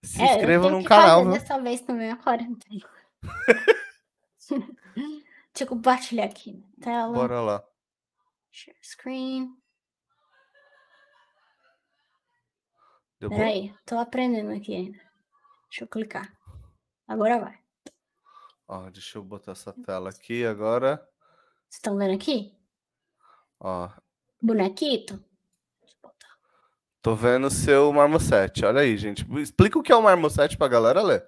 A: se é, inscreva no canal. Fazer
B: dessa vez também a quarentena. Deixa eu compartilhar aqui na tela. Bora lá. Share screen. Peraí, tô aprendendo aqui ainda. Deixa eu clicar. Agora vai.
A: Ó, deixa eu botar essa tela aqui agora.
B: Vocês estão vendo aqui? Ó. Bonequito?
A: Tô vendo o seu marmosete. Olha aí, gente. Explica o que é o marmosete pra galera ler.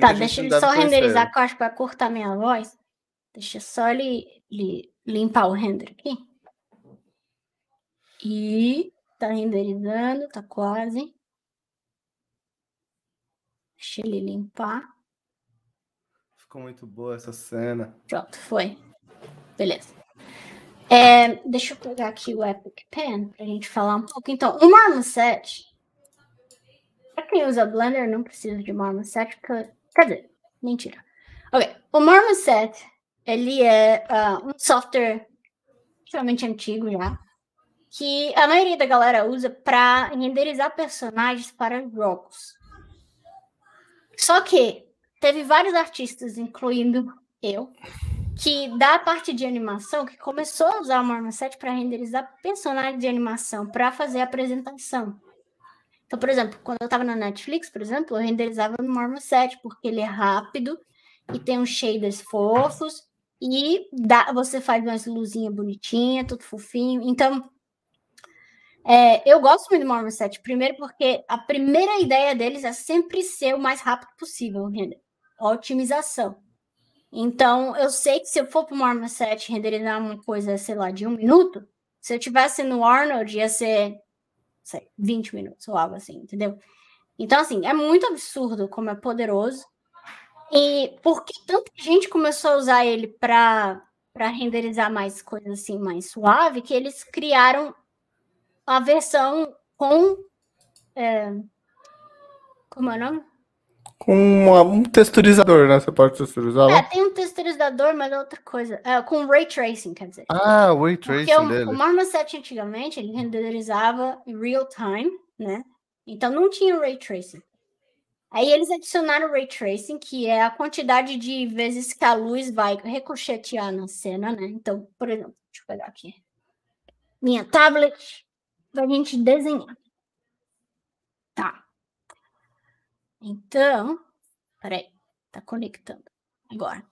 A: Tá, deixa ele só renderizar, ele. que
B: eu acho que vai cortar minha voz. Deixa só ele, ele limpar o render aqui. E tá renderizando, tá quase. Deixa ele limpar.
A: Ficou muito boa essa cena.
B: Pronto, foi. Beleza. É, deixa eu pegar aqui o Epic Pen para a gente falar um pouco. Então, o Marmoset, para quem usa Blender, não precisa de Marmoset, porque... quer dizer, mentira. Ok, o Marmoset, ele é uh, um software extremamente antigo já, que a maioria da galera usa para renderizar personagens para jogos. Só que teve vários artistas, incluindo eu, que da parte de animação, que começou a usar o Marmoset 7 para renderizar personagens de animação, para fazer a apresentação. Então, por exemplo, quando eu estava na Netflix, por exemplo, eu renderizava no Marmoset 7, porque ele é rápido e tem uns shaders fofos e dá, você faz umas luzinhas bonitinhas, tudo fofinho. Então, é, eu gosto muito do Marmoset, 7, primeiro porque a primeira ideia deles é sempre ser o mais rápido possível, a otimização. Então, eu sei que se eu for para uma arma 7 renderizar uma coisa, sei lá, de um minuto, se eu tivesse no Arnold, ia ser, sei, 20 minutos ou algo assim, entendeu? Então, assim, é muito absurdo como é poderoso. E por que tanta gente começou a usar ele para para renderizar mais coisas assim mais suave, que eles criaram a versão com é, como é o nome?
A: com uma, um texturizador, né? Você pode texturizar É,
B: tem um texturizador, mas é outra coisa. É, com ray tracing, quer dizer. Ah,
A: ray tracing Porque dele. O, o Marma
B: 7 antigamente, ele renderizava em real time, né? Então não tinha ray tracing. Aí eles adicionaram o ray tracing, que é a quantidade de vezes que a luz vai ricochetear na cena, né? Então, por exemplo, deixa eu pegar aqui minha tablet para a gente desenhar. Então, peraí, tá conectando agora.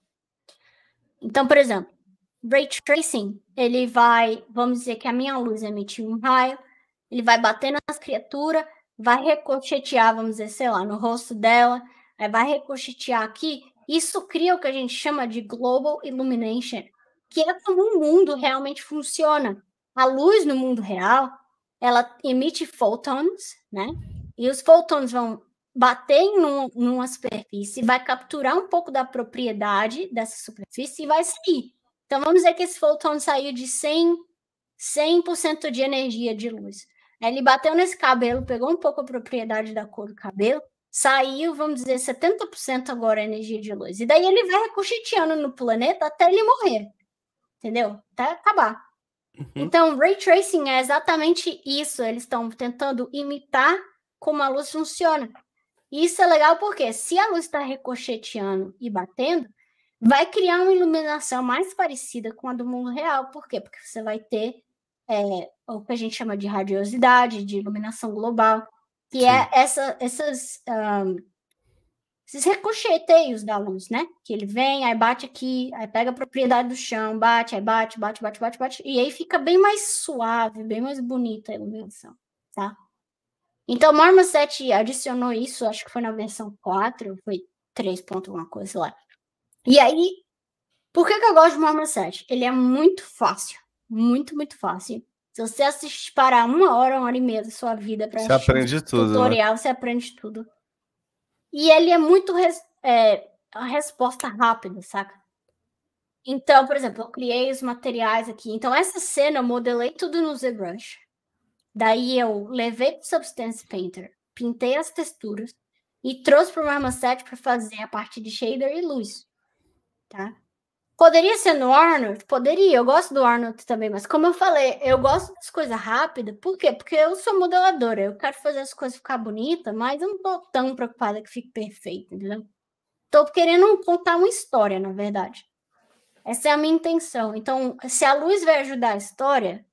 B: Então, por exemplo, ray tracing, ele vai, vamos dizer que a minha luz emitiu um raio, ele vai bater nas criaturas, vai ricochetear, vamos dizer, sei lá, no rosto dela, vai ricochetear aqui. Isso cria o que a gente chama de global illumination, que é como o mundo realmente funciona. A luz no mundo real, ela emite fotons, né? E os fotons vão bater numa superfície, vai capturar um pouco da propriedade dessa superfície e vai sair. Então, vamos dizer que esse fóton saiu de 100%, 100 de energia de luz. Ele bateu nesse cabelo, pegou um pouco a propriedade da cor do cabelo, saiu, vamos dizer, 70% agora a energia de luz. E daí ele vai recochiteando no planeta até ele morrer. Entendeu? Até acabar. Uhum. Então, ray tracing é exatamente isso. Eles estão tentando imitar como a luz funciona. Isso é legal porque se a luz está ricocheteando e batendo, vai criar uma iluminação mais parecida com a do mundo real. Por quê? Porque você vai ter é, o que a gente chama de radiosidade, de iluminação global, que é Sim. é essa, essas, um, esses ricocheteios da luz, né? Que ele vem, aí bate aqui, aí pega a propriedade do chão, bate, aí bate, bate, bate, bate, bate, e aí fica bem mais suave, bem mais bonita a iluminação, tá? Então, Marmoset adicionou isso, acho que foi na versão 4, foi 3 ponto alguma coisa lá. E aí, por que, que eu gosto do Marmoset? Ele é muito fácil, muito, muito fácil. Se você assistir, parar uma hora, uma hora e meia da sua vida para assistir aprende tudo, né? tutorial, né? você aprende tudo. E ele é muito res, é, a resposta rápida, saca? Então, por exemplo, eu criei os materiais aqui. Então, essa cena eu modelei tudo no ZBrush. Daí eu levei para o Substance Painter, pintei as texturas e trouxe para o Marmoset para fazer a parte de shader e luz. Tá? Poderia ser no Arnold? Poderia, eu gosto do Arnold também, mas como eu falei, eu gosto das coisas rápidas, por quê? Porque eu sou modeladora, eu quero fazer as coisas ficar bonita, mas eu não tô tão preocupada que fique perfeito, entendeu? Tô querendo contar uma história, na verdade. Essa é a minha intenção. Então, se a luz vai ajudar a história,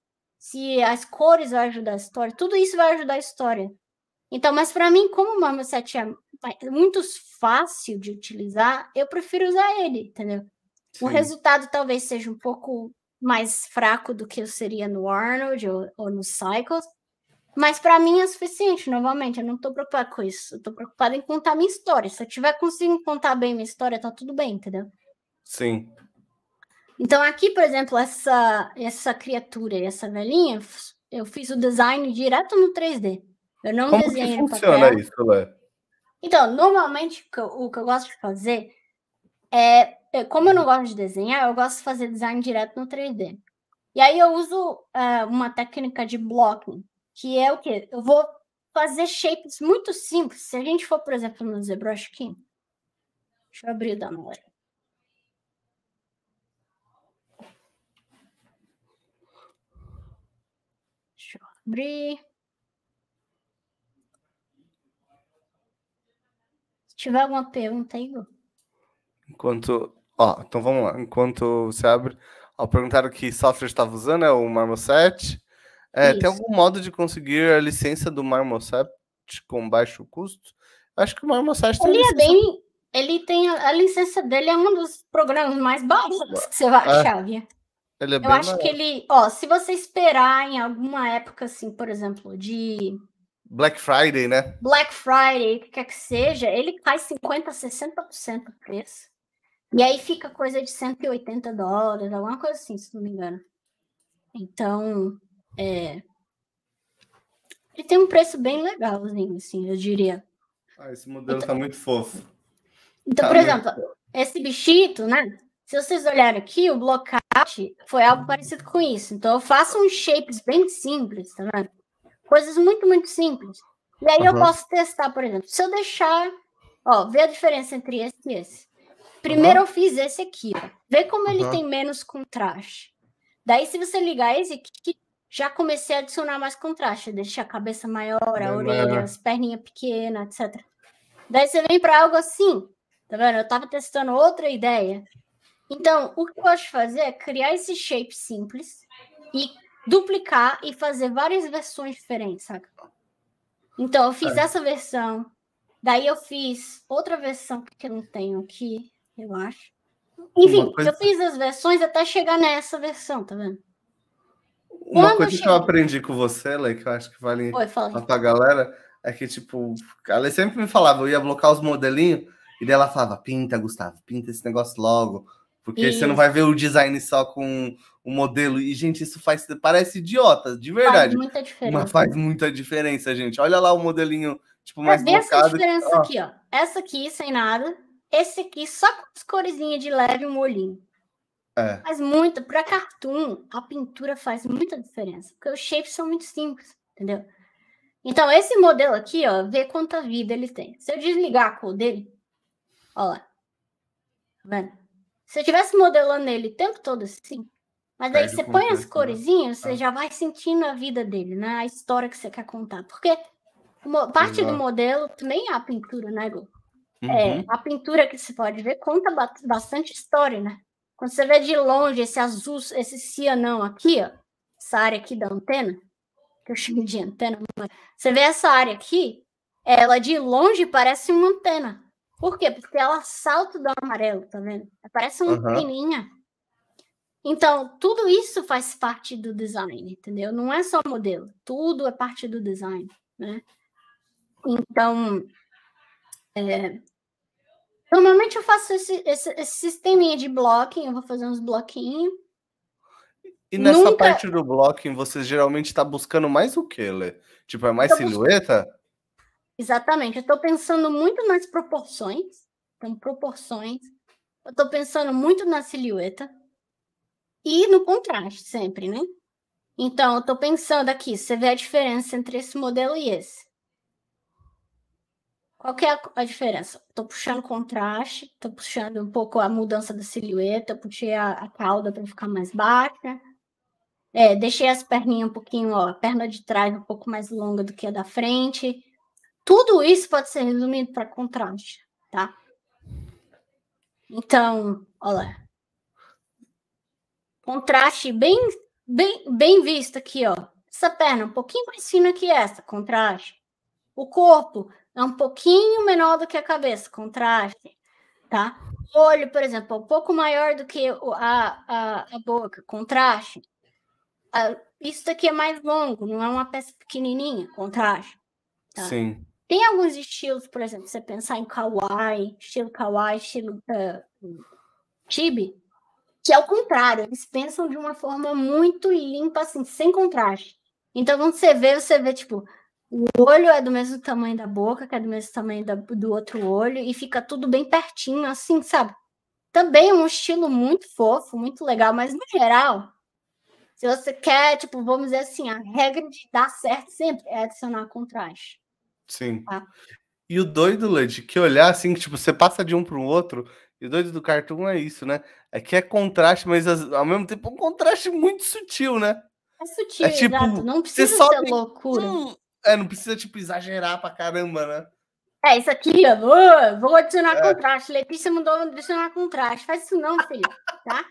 B: se as cores vai ajudar a história, tudo isso vai ajudar a história. Então, mas para mim, como o Marmoset é muito fácil de utilizar, eu prefiro usar ele, entendeu? Sim. O resultado talvez seja um pouco mais fraco do que eu seria no Arnold ou, ou no Cycles, mas para mim é suficiente, novamente, eu não estou preocupada com isso, eu tô preocupada em contar minha história. Se eu tiver conseguindo contar bem minha história, tá tudo bem, entendeu? Sim. Então, aqui, por exemplo, essa, essa criatura, essa velhinha, eu fiz o design direto no 3D. Eu não Como desenhei que funciona papel. isso, Lé? Então, normalmente, o que eu gosto de fazer é, é... Como eu não gosto de desenhar, eu gosto de fazer design direto no 3D. E aí eu uso uh, uma técnica de blocking, que é o quê? Eu vou fazer shapes muito simples. Se a gente for, por exemplo, no ZBrush aqui... Deixa eu abrir o download. abrir. Se tiver alguma pergunta aí, Igor.
A: Enquanto. Ó, então vamos lá. Enquanto você abre. Ó, perguntaram que software estava usando, é o Marmoset. É, tem algum modo de conseguir a licença do Marmoset com baixo custo? Acho que o Marmoset tem. Ele é licença... é bem.
B: Ele tem. A licença dele é um dos programas mais baratos que você vai é. achar, é.
A: É eu acho maior. que
B: ele, ó, se você esperar em alguma época, assim, por exemplo, de.
A: Black Friday, né?
B: Black Friday, o que quer que seja, ele cai 50%, 60% do preço. E aí fica coisa de 180 dólares, alguma coisa assim, se não me engano. Então, é. Ele tem um preço bem legal assim, eu diria.
A: Ah, esse modelo então, tá muito fofo. Então, tá por exemplo,
B: esse bichito, né? Se vocês olharem aqui, o bloco arte foi algo parecido com isso. Então, eu faço uns shapes bem simples tá vendo Coisas muito, muito simples. E aí uhum. eu posso testar, por exemplo, se eu deixar, ó, ver a diferença entre esse e esse. Primeiro uhum. eu fiz esse aqui, ó. Vê como uhum. ele tem menos contraste. Daí, se você ligar esse aqui, já comecei a adicionar mais contraste. Deixar a cabeça maior, a é orelha, maior. Né? as perninhas pequenas, etc. Daí você vem para algo assim. Tá vendo? Eu tava testando outra ideia. Então, o que eu acho fazer é criar esse shape simples e duplicar e fazer várias versões diferentes, saca? Então, eu fiz é. essa versão, daí eu fiz outra versão que eu não tenho aqui, eu acho. Enfim, coisa... eu fiz as versões até chegar nessa versão, tá vendo? Uma Quando coisa eu que eu aprendi
A: com você, Lê, que eu acho que vale Oi, pra galera, é que, tipo, ela sempre me falava, eu ia blocar os modelinhos, e daí ela falava, pinta, Gustavo, pinta esse negócio logo, porque você não vai ver o design só com o modelo. E, gente, isso faz parece idiota, de verdade. Faz muita diferença. Mas faz muita diferença, gente. Olha lá o modelinho, tipo, mais Mas essa diferença aqui, ó.
B: Essa aqui, sem nada. Esse aqui, só com as coresinhas de leve e um olhinho. É. Faz muito. Para cartoon, a pintura faz muita diferença. Porque os shapes são muito simples, entendeu? Então, esse modelo aqui, ó, vê quanta vida ele tem. Se eu desligar a cor dele, ó lá. Tá vendo? Se eu tivesse modelando ele o tempo todo assim, mas aí você põe as né? coresinhas, você ah. já vai sentindo a vida dele, né? A história que você quer contar. Porque parte Exato. do modelo também é a pintura, né, Gu? É, uhum. É, a pintura que você pode ver conta bastante história, né? Quando você vê de longe esse azul, esse cianão aqui, ó, essa área aqui da antena, que eu chamo de antena, mas... você vê essa área aqui, ela de longe parece uma antena. Por quê? Porque ela salta do amarelo, tá vendo? Parece uma uhum. Então, tudo isso faz parte do design, entendeu? Não é só modelo, tudo é parte do design, né? Então, é... normalmente eu faço esse, esse, esse sisteminha de blocking, eu vou fazer uns bloquinhos.
A: E nessa Nunca... parte do blocking, você geralmente está buscando mais o quê, Lê? Tipo, é mais silhueta? Buscando...
B: Exatamente. Eu estou pensando muito nas proporções. Então, proporções. Eu estou pensando muito na silhueta. E no contraste, sempre, né? Então, eu estou pensando aqui. Você vê a diferença entre esse modelo e esse. Qual que é a, diferença? Estou puxando contraste, estou puxando um pouco a mudança da silhueta, puxei a, a cauda para ficar mais baixa. É, deixei as perninhas um pouquinho, ó, a perna de trás um pouco mais longa do que a da frente. Tudo isso pode ser resumido para contraste, tá? Então, olha Contraste bem, bem, bem visto aqui, ó. Essa perna é um pouquinho mais fina que essa, contraste. O corpo é um pouquinho menor do que a cabeça, contraste, tá? O olho, por exemplo, é um pouco maior do que a, a, a boca, contraste. A, ah, isso daqui é mais longo, não é uma peça pequenininha, contraste. Tá? Sim. Tem alguns estilos, por exemplo, você pensar em kawaii, estilo kawaii, estilo uh, chibi, que é o contrário, eles pensam de uma forma muito limpa, assim, sem contraste. Então, quando você vê, você vê, tipo, o olho é do mesmo tamanho da boca, que é do mesmo tamanho da, do outro olho, e fica tudo bem pertinho, assim, sabe? Também é um estilo muito fofo, muito legal, mas no geral, se você quer, tipo, vamos dizer assim, a regra de dar certo sempre é adicionar contraste. Sim. Tá?
A: E o doido, Lud, que olhar assim, que tipo, você passa de um para o outro, e o doido do cartoon é isso, né? É que é contraste, mas ao mesmo tempo um contraste muito sutil, né?
B: É sutil, é, tipo, exato. Não precisa ser tem... loucura. Hum,
A: é, não precisa, tipo, exagerar pra caramba, né?
B: É, isso aqui, ó. Vou, vou adicionar é. contraste. Letícia mandou adicionar contraste. Faz isso não, filho, tá?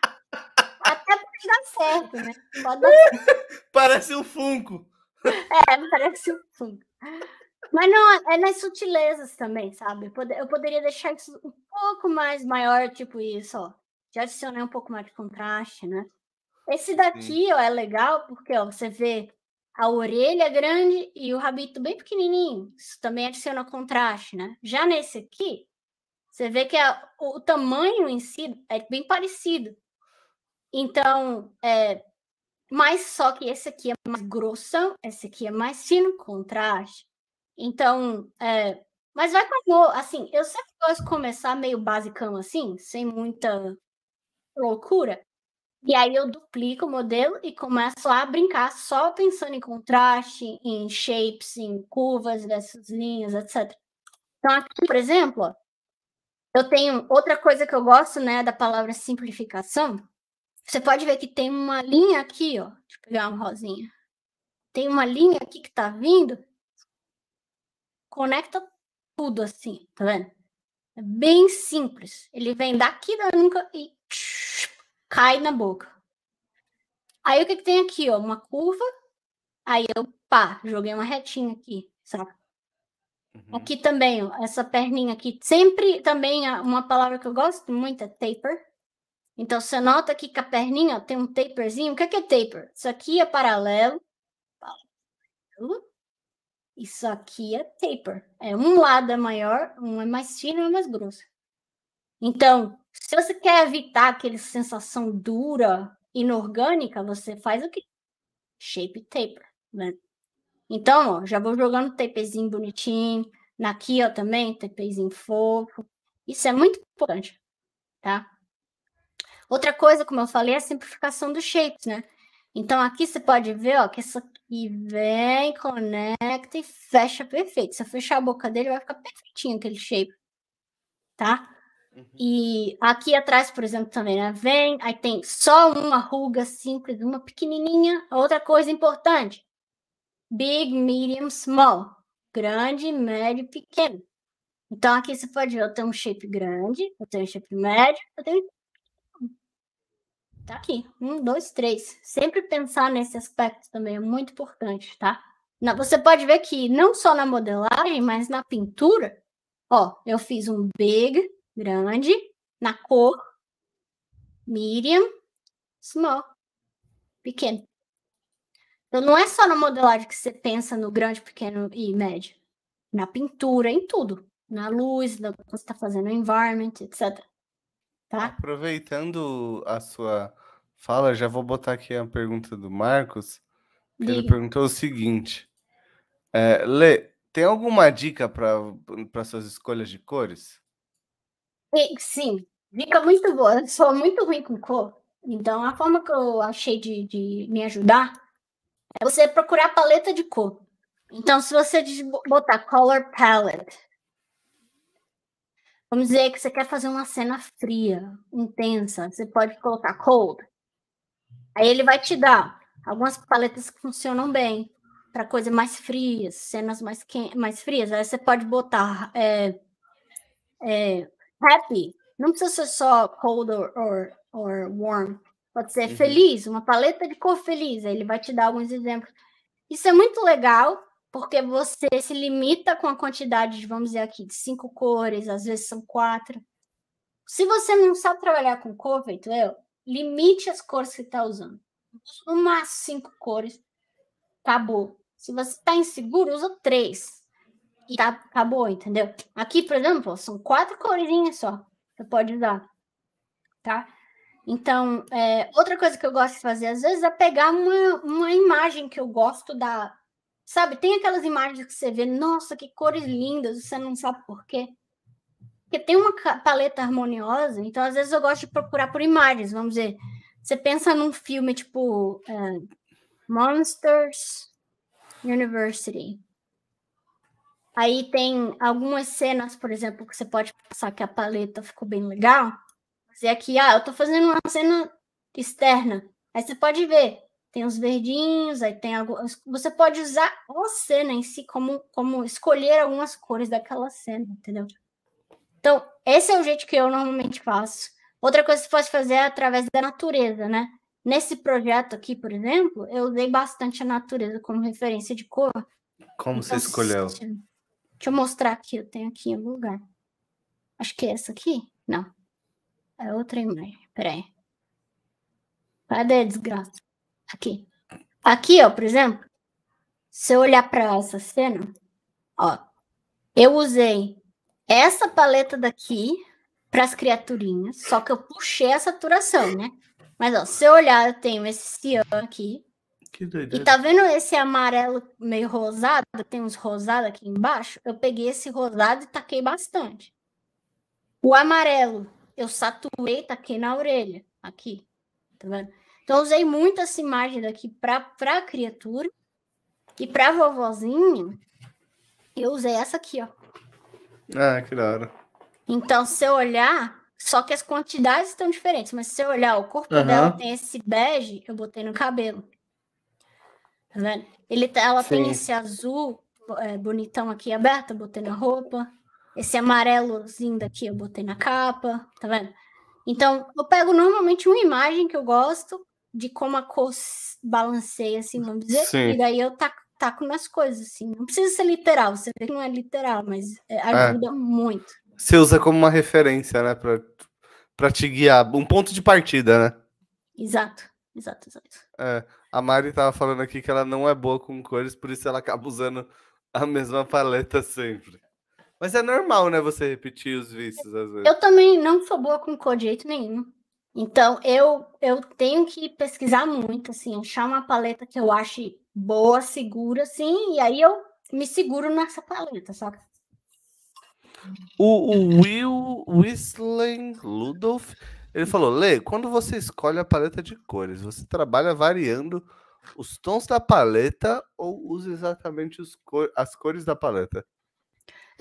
B: Até pode dar certo, né? Pode dar certo. parece um funko. É, parece um funko. Mas não, é nas sutilezas também, sabe? Eu poderia deixar isso um pouco mais maior, tipo isso, ó. Já adicionei um pouco mais de contraste, né? Esse daqui, Sim. ó, é legal porque, ó, você vê a orelha grande e o rabito bem pequenininho. Isso também adiciona contraste, né? Já nesse aqui, você vê que a, o, tamanho em si é bem parecido. Então, é, mas só que esse aqui é mais grosso, esse aqui é mais fino, contraste. Então, é, mas vai com amor. Assim, eu sempre gosto de começar meio basicão assim, sem muita loucura. E aí eu duplico o modelo e começo a brincar só pensando em contraste, em shapes, em curvas dessas linhas, etc. Então aqui, por exemplo, eu tenho outra coisa que eu gosto, né, da palavra simplificação. Você pode ver que tem uma linha aqui, ó. Deixa eu pegar uma rosinha. Tem uma linha aqui que tá vindo conecta tudo assim, tá vendo? É bem simples. Ele vem daqui da nuca e cai na boca. Aí o que, que tem aqui, ó? Uma curva. Aí eu, pá, joguei uma retinha aqui, sabe? Uhum. Aqui também, ó, essa perninha aqui. Sempre também ah, uma palavra que eu gosto muito é taper. Então você nota aqui que a perninha ó, tem um taperzinho. O que é, que é taper? Isso aqui é paralelo. Paralelo. Isso aqui é taper. É um lado é maior, um é mais fino e um é mais grosso. Então, se você quer evitar aquela sensação dura, inorgânica, você faz o quê? Shape taper, né? Então, ó, já vou jogando tapezinho bonitinho. Naqui, ó, também, tapezinho fofo. Isso é muito importante, tá? Outra coisa, como eu falei, é a simplificação dos shapes, né? Então aqui você pode ver, ó, que isso aqui vem, conecta e fecha perfeito. Se eu fechar a boca dele, vai ficar perfeitinho aquele shape, tá? Uhum. E aqui atrás, por exemplo, também, né? Vem, aí tem só uma ruga simples, uma pequenininha. Outra coisa importante: big, medium, small. Grande, médio, pequeno. Então aqui você pode ver, eu tenho um shape grande, eu tenho um shape médio, eu tenho um Tá aqui. Um, dois, três. Sempre pensar nesse aspecto também é muito importante, tá? Na, você pode ver que não só na modelagem, mas na pintura, ó, eu fiz um big, grande, na cor, medium, small, pequeno. Então não é só na modelagem que você pensa no grande, pequeno e médio. Na pintura, em tudo. Na luz, quando você está fazendo o environment, etc.
A: Tá? Aproveitando a sua Fala, já vou botar aqui a pergunta do Marcos. Ele perguntou o seguinte: é, Lê, tem alguma dica para suas escolhas de cores?
B: Sim, dica muito boa. Eu sou muito ruim com cor. Então, a forma que eu achei de, de me ajudar é você procurar a paleta de cor. Então, se você botar color palette, vamos dizer que você quer fazer uma cena fria, intensa, você pode colocar cold. Aí ele vai te dar algumas paletas que funcionam bem para coisas mais frias, cenas mais, mais frias. Aí você pode botar é, é, happy, não precisa ser só cold or, or, or warm, pode ser uhum. feliz, uma paleta de cor feliz. Aí ele vai te dar alguns exemplos. Isso é muito legal, porque você se limita com a quantidade, de, vamos dizer aqui, de cinco cores, às vezes são quatro. Se você não sabe trabalhar com cor, feito eu, limite as cores que você está usando. Usa no máximo cinco cores. Acabou. Se você está inseguro, usa três. E tá, acabou, entendeu? Aqui, por exemplo, são quatro corzinhas só. Você pode usar. Tá? Então, é, outra coisa que eu gosto de fazer, às vezes, é pegar uma, uma imagem que eu gosto da. Sabe, tem aquelas imagens que você vê, nossa, que cores lindas, você não sabe por quê. Porque tem uma paleta harmoniosa, então às vezes eu gosto de procurar por imagens, vamos dizer. Você pensa num filme tipo uh, Monsters University. Aí tem algumas cenas, por exemplo, que você pode pensar que a paleta ficou bem legal. E é aqui, ah, eu tô fazendo uma cena externa. Aí você pode ver, tem os verdinhos, aí tem algo. Você pode usar a cena em si como, como escolher algumas cores daquela cena, entendeu? Então, esse é o jeito que eu normalmente faço. Outra coisa que você pode fazer é através da natureza, né? Nesse projeto aqui, por exemplo, eu usei bastante a natureza como referência de cor. Como então, você escolheu? Deixa, deixa eu mostrar aqui, eu tenho aqui em lugar. Acho que é essa aqui? Não. É outra imagem. Peraí. Cadê a desgraça? Aqui. Aqui, ó, por exemplo, se eu olhar para essa cena, ó, eu usei essa paleta daqui para as criaturinhas, só que eu puxei a saturação, né? Mas ó, se eu olhar, eu tenho esse ciano aqui. Que doideira. E tá vendo esse amarelo meio rosado? Tem uns rosados aqui embaixo. Eu peguei esse rosado e taquei bastante. O amarelo, eu saturei, taquei na orelha. Aqui, tá vendo? Então, usei muito essa imagem daqui para a criatura. E para a vovozinha, eu usei essa aqui, ó.
A: Ah, que da hora.
B: Então, se eu olhar, só que as quantidades estão diferentes, mas se eu olhar, o corpo uhum. dela tem esse bege, eu botei no cabelo. Tá vendo? Ele, tá, ela Sim. tem esse azul é, bonitão aqui aberto, eu botei na roupa. Esse amarelozinho daqui eu botei na capa, tá vendo? Então, eu pego normalmente uma imagem que eu gosto de como a cor balanceia, assim, vamos dizer, Sim. e daí eu taco com nas coisas, assim. Não precisa ser literal, você vê que não é literal, mas é, é. ajuda é. muito. Você usa como uma
A: referência, né? Pra, pra te guiar, um ponto de partida, né?
B: Exato, exato, exato.
A: É, a Mari tava falando aqui que ela não é boa com cores, por isso ela acaba usando a mesma paleta sempre. Mas é normal, né, você repetir os vícios às vezes. Eu
B: também não sou boa com cor de jeito nenhum. Então, eu, eu tenho que pesquisar muito, assim, achar uma paleta que eu ache boa, segura, assim, e aí eu me seguro nessa paleta,
A: O, o Will Whistling Ludolf, ele falou, Lê, quando você escolhe a paleta de cores, você trabalha variando os tons da paleta ou usa exatamente cor, as cores da paleta?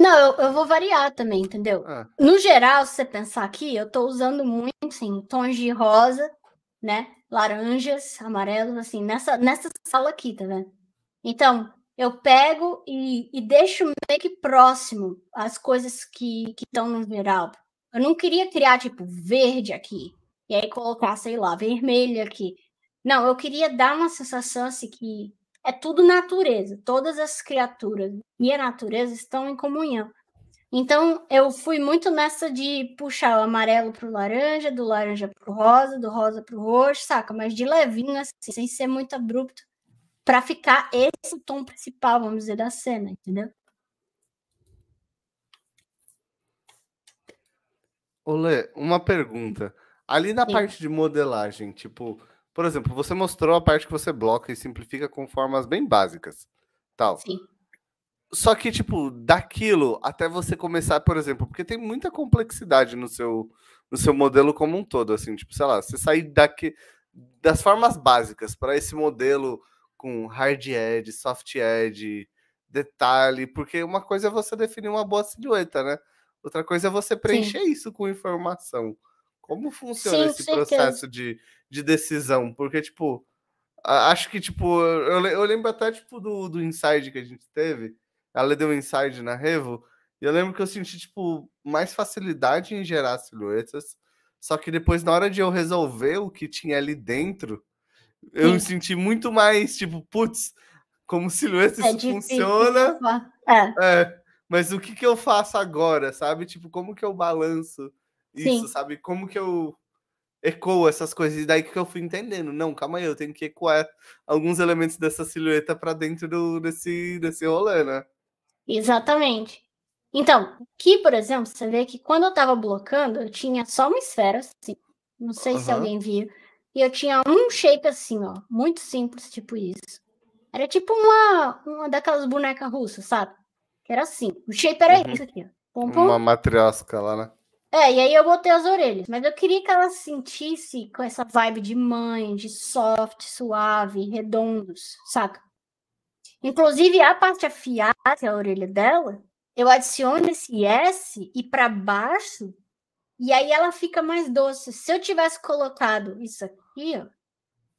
B: Não, eu, eu, vou variar também, entendeu? Ah. No geral, se você pensar aqui, eu tô usando muito, assim, tons de rosa, né? Laranjas, amarelos, assim, nessa, nessa sala aqui, tá vendo? Então, eu pego e, e deixo meio que próximo as coisas que estão no geral. Eu não queria criar, tipo, verde aqui, e aí colocar, sei lá, vermelho aqui. Não, eu queria dar uma sensação assim que é tudo natureza. Todas as criaturas e a natureza estão em comunhão. Então, eu fui muito nessa de puxar o amarelo para o laranja, do laranja para o rosa, do rosa para o roxo, saca? Mas de levinho, assim, sem ser muito abrupto, para ficar esse tom principal, vamos dizer, da cena, entendeu?
A: Olê, uma pergunta. Ali na Sim. parte de modelagem, tipo, por exemplo, você mostrou a parte que você bloca e simplifica com formas bem básicas. Tal. Sim. Só que, tipo, daquilo até você começar, por exemplo, porque tem muita complexidade no seu, no seu modelo como um todo, assim, tipo, sei lá, você sair daqui, das formas básicas para esse modelo com hard edge, soft edge, detalhe, porque uma coisa é você definir uma boa silhueta, né? Outra coisa é você preencher Sim. isso com informação. Como funciona Sim, esse processo de, de decisão, porque, tipo, acho que, tipo, eu, eu lembro até, tipo, do, do inside que a gente teve, ela deu um inside na Revo, e eu lembro que eu senti, tipo, mais facilidade em gerar silhuetas, só que depois, na hora de eu resolver o que tinha ali dentro, eu Sim. me senti muito mais, tipo, putz, como silhueta é isso funciona.
B: Né? É.
A: É, mas o que, que eu faço agora, sabe? Tipo, como que eu balanço isso, Sim. sabe? Como que eu ecoa essas coisas. E daí que eu fui entendendo. Não, calma aí, eu tenho que ecoar alguns elementos dessa silhueta para dentro do, desse, desse rolê, né?
B: Exatamente. Então, aqui, por exemplo, você vê que quando eu tava blocando, eu tinha só uma esfera, assim. Não sei uhum. se alguém viu. E eu tinha um shape assim, ó. Muito simples, tipo isso. Era tipo uma, uma daquelas bonecas russas, sabe? Que era assim. O shape era uhum. isso aqui, ó. Pum, pum. Uma
A: matriosca lá, né?
B: É, e aí eu botei as orelhas, mas eu queria que ela sentisse com essa vibe de mãe, de soft, suave, redondos, saca? Inclusive, a parte afiada, que é a orelha dela, eu adiciono esse S e para baixo, e aí ela fica mais doce. Se eu tivesse colocado isso aqui, ó,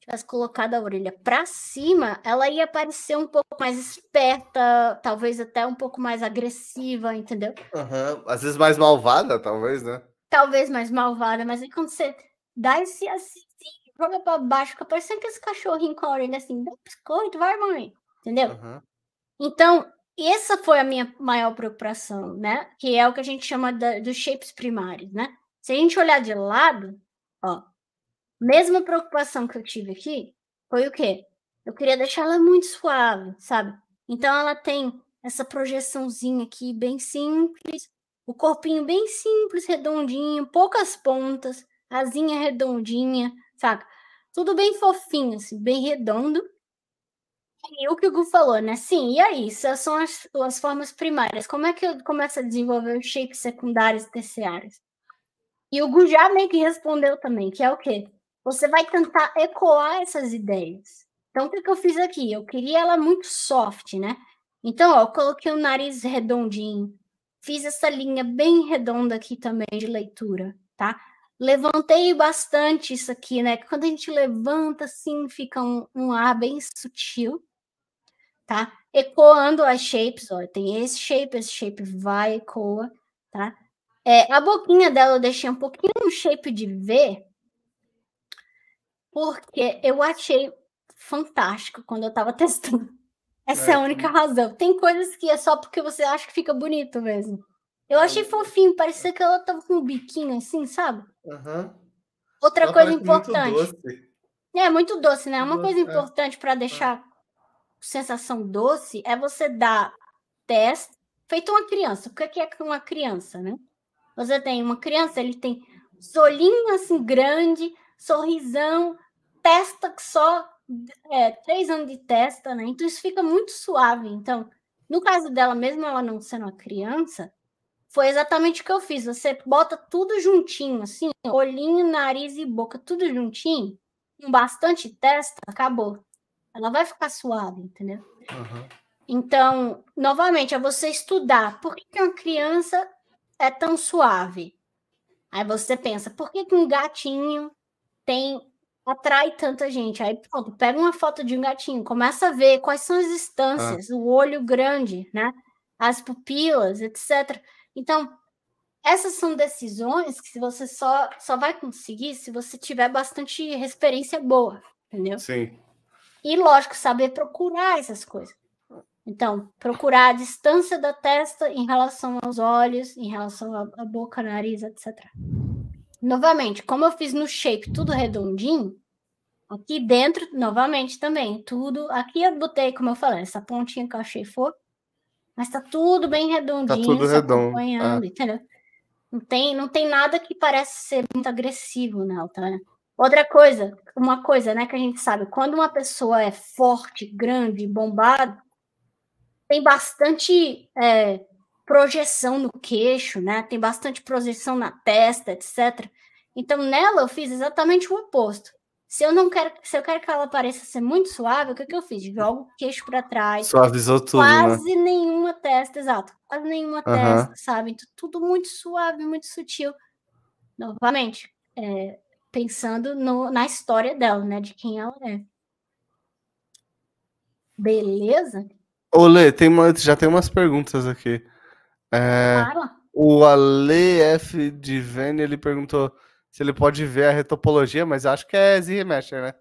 B: tivesse colocado a orelha para cima, ela ia parecer um pouco mais esperta, talvez até um pouco mais agressiva, entendeu?
A: Uhum. Às vezes mais malvada, talvez, né?
B: Talvez mais malvada, mas aí é quando você dá esse assim, joga pra baixo, fica parecendo que esse cachorrinho com a orelha assim, dá um biscoito, vai, mãe, entendeu? Uhum. Então, essa foi a minha maior preocupação, né? Que é o que a gente chama dos shapes primários, né? Se a gente olhar de lado, ó, mesma preocupação que eu tive aqui foi o quê? Eu queria deixar ela muito suave, sabe? Então ela tem essa projeçãozinha aqui bem simples, o corpinho bem simples, redondinho, poucas pontas, asinha redondinha, saca? Tudo bem fofinho, assim, bem redondo. E o que o Gu falou, né? Sim, e aí? Essas são as, as formas primárias. Como é que eu começo a desenvolver os shapes secundários e terciários? E o Gu já meio que respondeu também, que é o quê? você vai tentar ecoar essas ideias. Então, o que, que eu fiz aqui? Eu queria ela muito soft, né? Então, ó, eu coloquei o nariz redondinho, fiz essa linha bem redonda aqui também de leitura, tá? Levantei bastante isso aqui, né? Quando a gente levanta, assim, fica um, um ar bem sutil, tá? Ecoando as shapes, ó, tem esse shape, esse shape vai, ecoa, tá? É, a boquinha dela eu deixei um pouquinho um shape de V, porque eu achei fantástico quando eu estava testando. Essa é, é a única razão. Tem coisas que é só porque você acha que fica bonito mesmo. Eu é achei fofinho, parecia que ela tava com um biquinho assim, sabe? Uhum. Outra ela coisa importante. Muito doce. É, muito doce, né? Uma coisa é. importante é. para deixar é. sensação doce é você dar teste feito uma criança. O que é, é uma criança, né? Você tem uma criança, ele tem solinho assim grande, sorrisão, testa que só é, três anos de testa, né? Então isso fica muito suave. Então, no caso dela, mesmo ela não sendo uma criança, foi exatamente o que eu fiz. Você bota tudo juntinho, assim, olhinho, nariz e boca, tudo juntinho, com bastante testa, acabou. Ela vai ficar suave, entendeu? Uhum. Então, novamente, é você estudar. Por que, que uma criança é tão suave? Aí você pensa, por que, que um gatinho tem atrai tanta gente. Aí pronto, pega uma foto de um gatinho, começa a ver quais são as distâncias ah. o olho grande, né? As pupilas, etc. Então, essas são decisões que você só, só vai conseguir se você tiver bastante experiência boa, entendeu? Sim. E lógico, saber procurar essas coisas. Então, procurar a distância da testa em relação aos olhos, em relação à boca, nariz, etc. Novamente, como eu fiz no shape tudo redondinho, aqui dentro, novamente também, tudo. Aqui eu botei, como eu falei, essa pontinha que eu achei for, mas tá tudo bem redondinho, tá tudo redondo. acompanhando, é. entendeu? Não tem, não tem nada que parece ser muito agressivo na tá? Né? Outra coisa, uma coisa, né, que a gente sabe, quando uma pessoa é forte, grande, bombada, tem bastante é, projeção no queixo, né? Tem bastante projeção na testa, etc. Então, nela eu fiz exatamente o oposto. Se eu não quero, se eu quero que ela pareça ser muito suave, o que, que eu fiz? Jogo o queixo para trás. Suavizou tudo. Né? Quase né? nenhuma testa, exato. Quase nenhuma uhum. testa, sabe? Então, tudo muito suave, muito sutil. Novamente, é, pensando no, na história dela, né? De quem ela é. Beleza?
A: Olê, tem uma, já tem umas perguntas aqui. É, o de Divene, ele perguntou se ele pode ver a retopologia, mas acho que é Z-Remesher, né?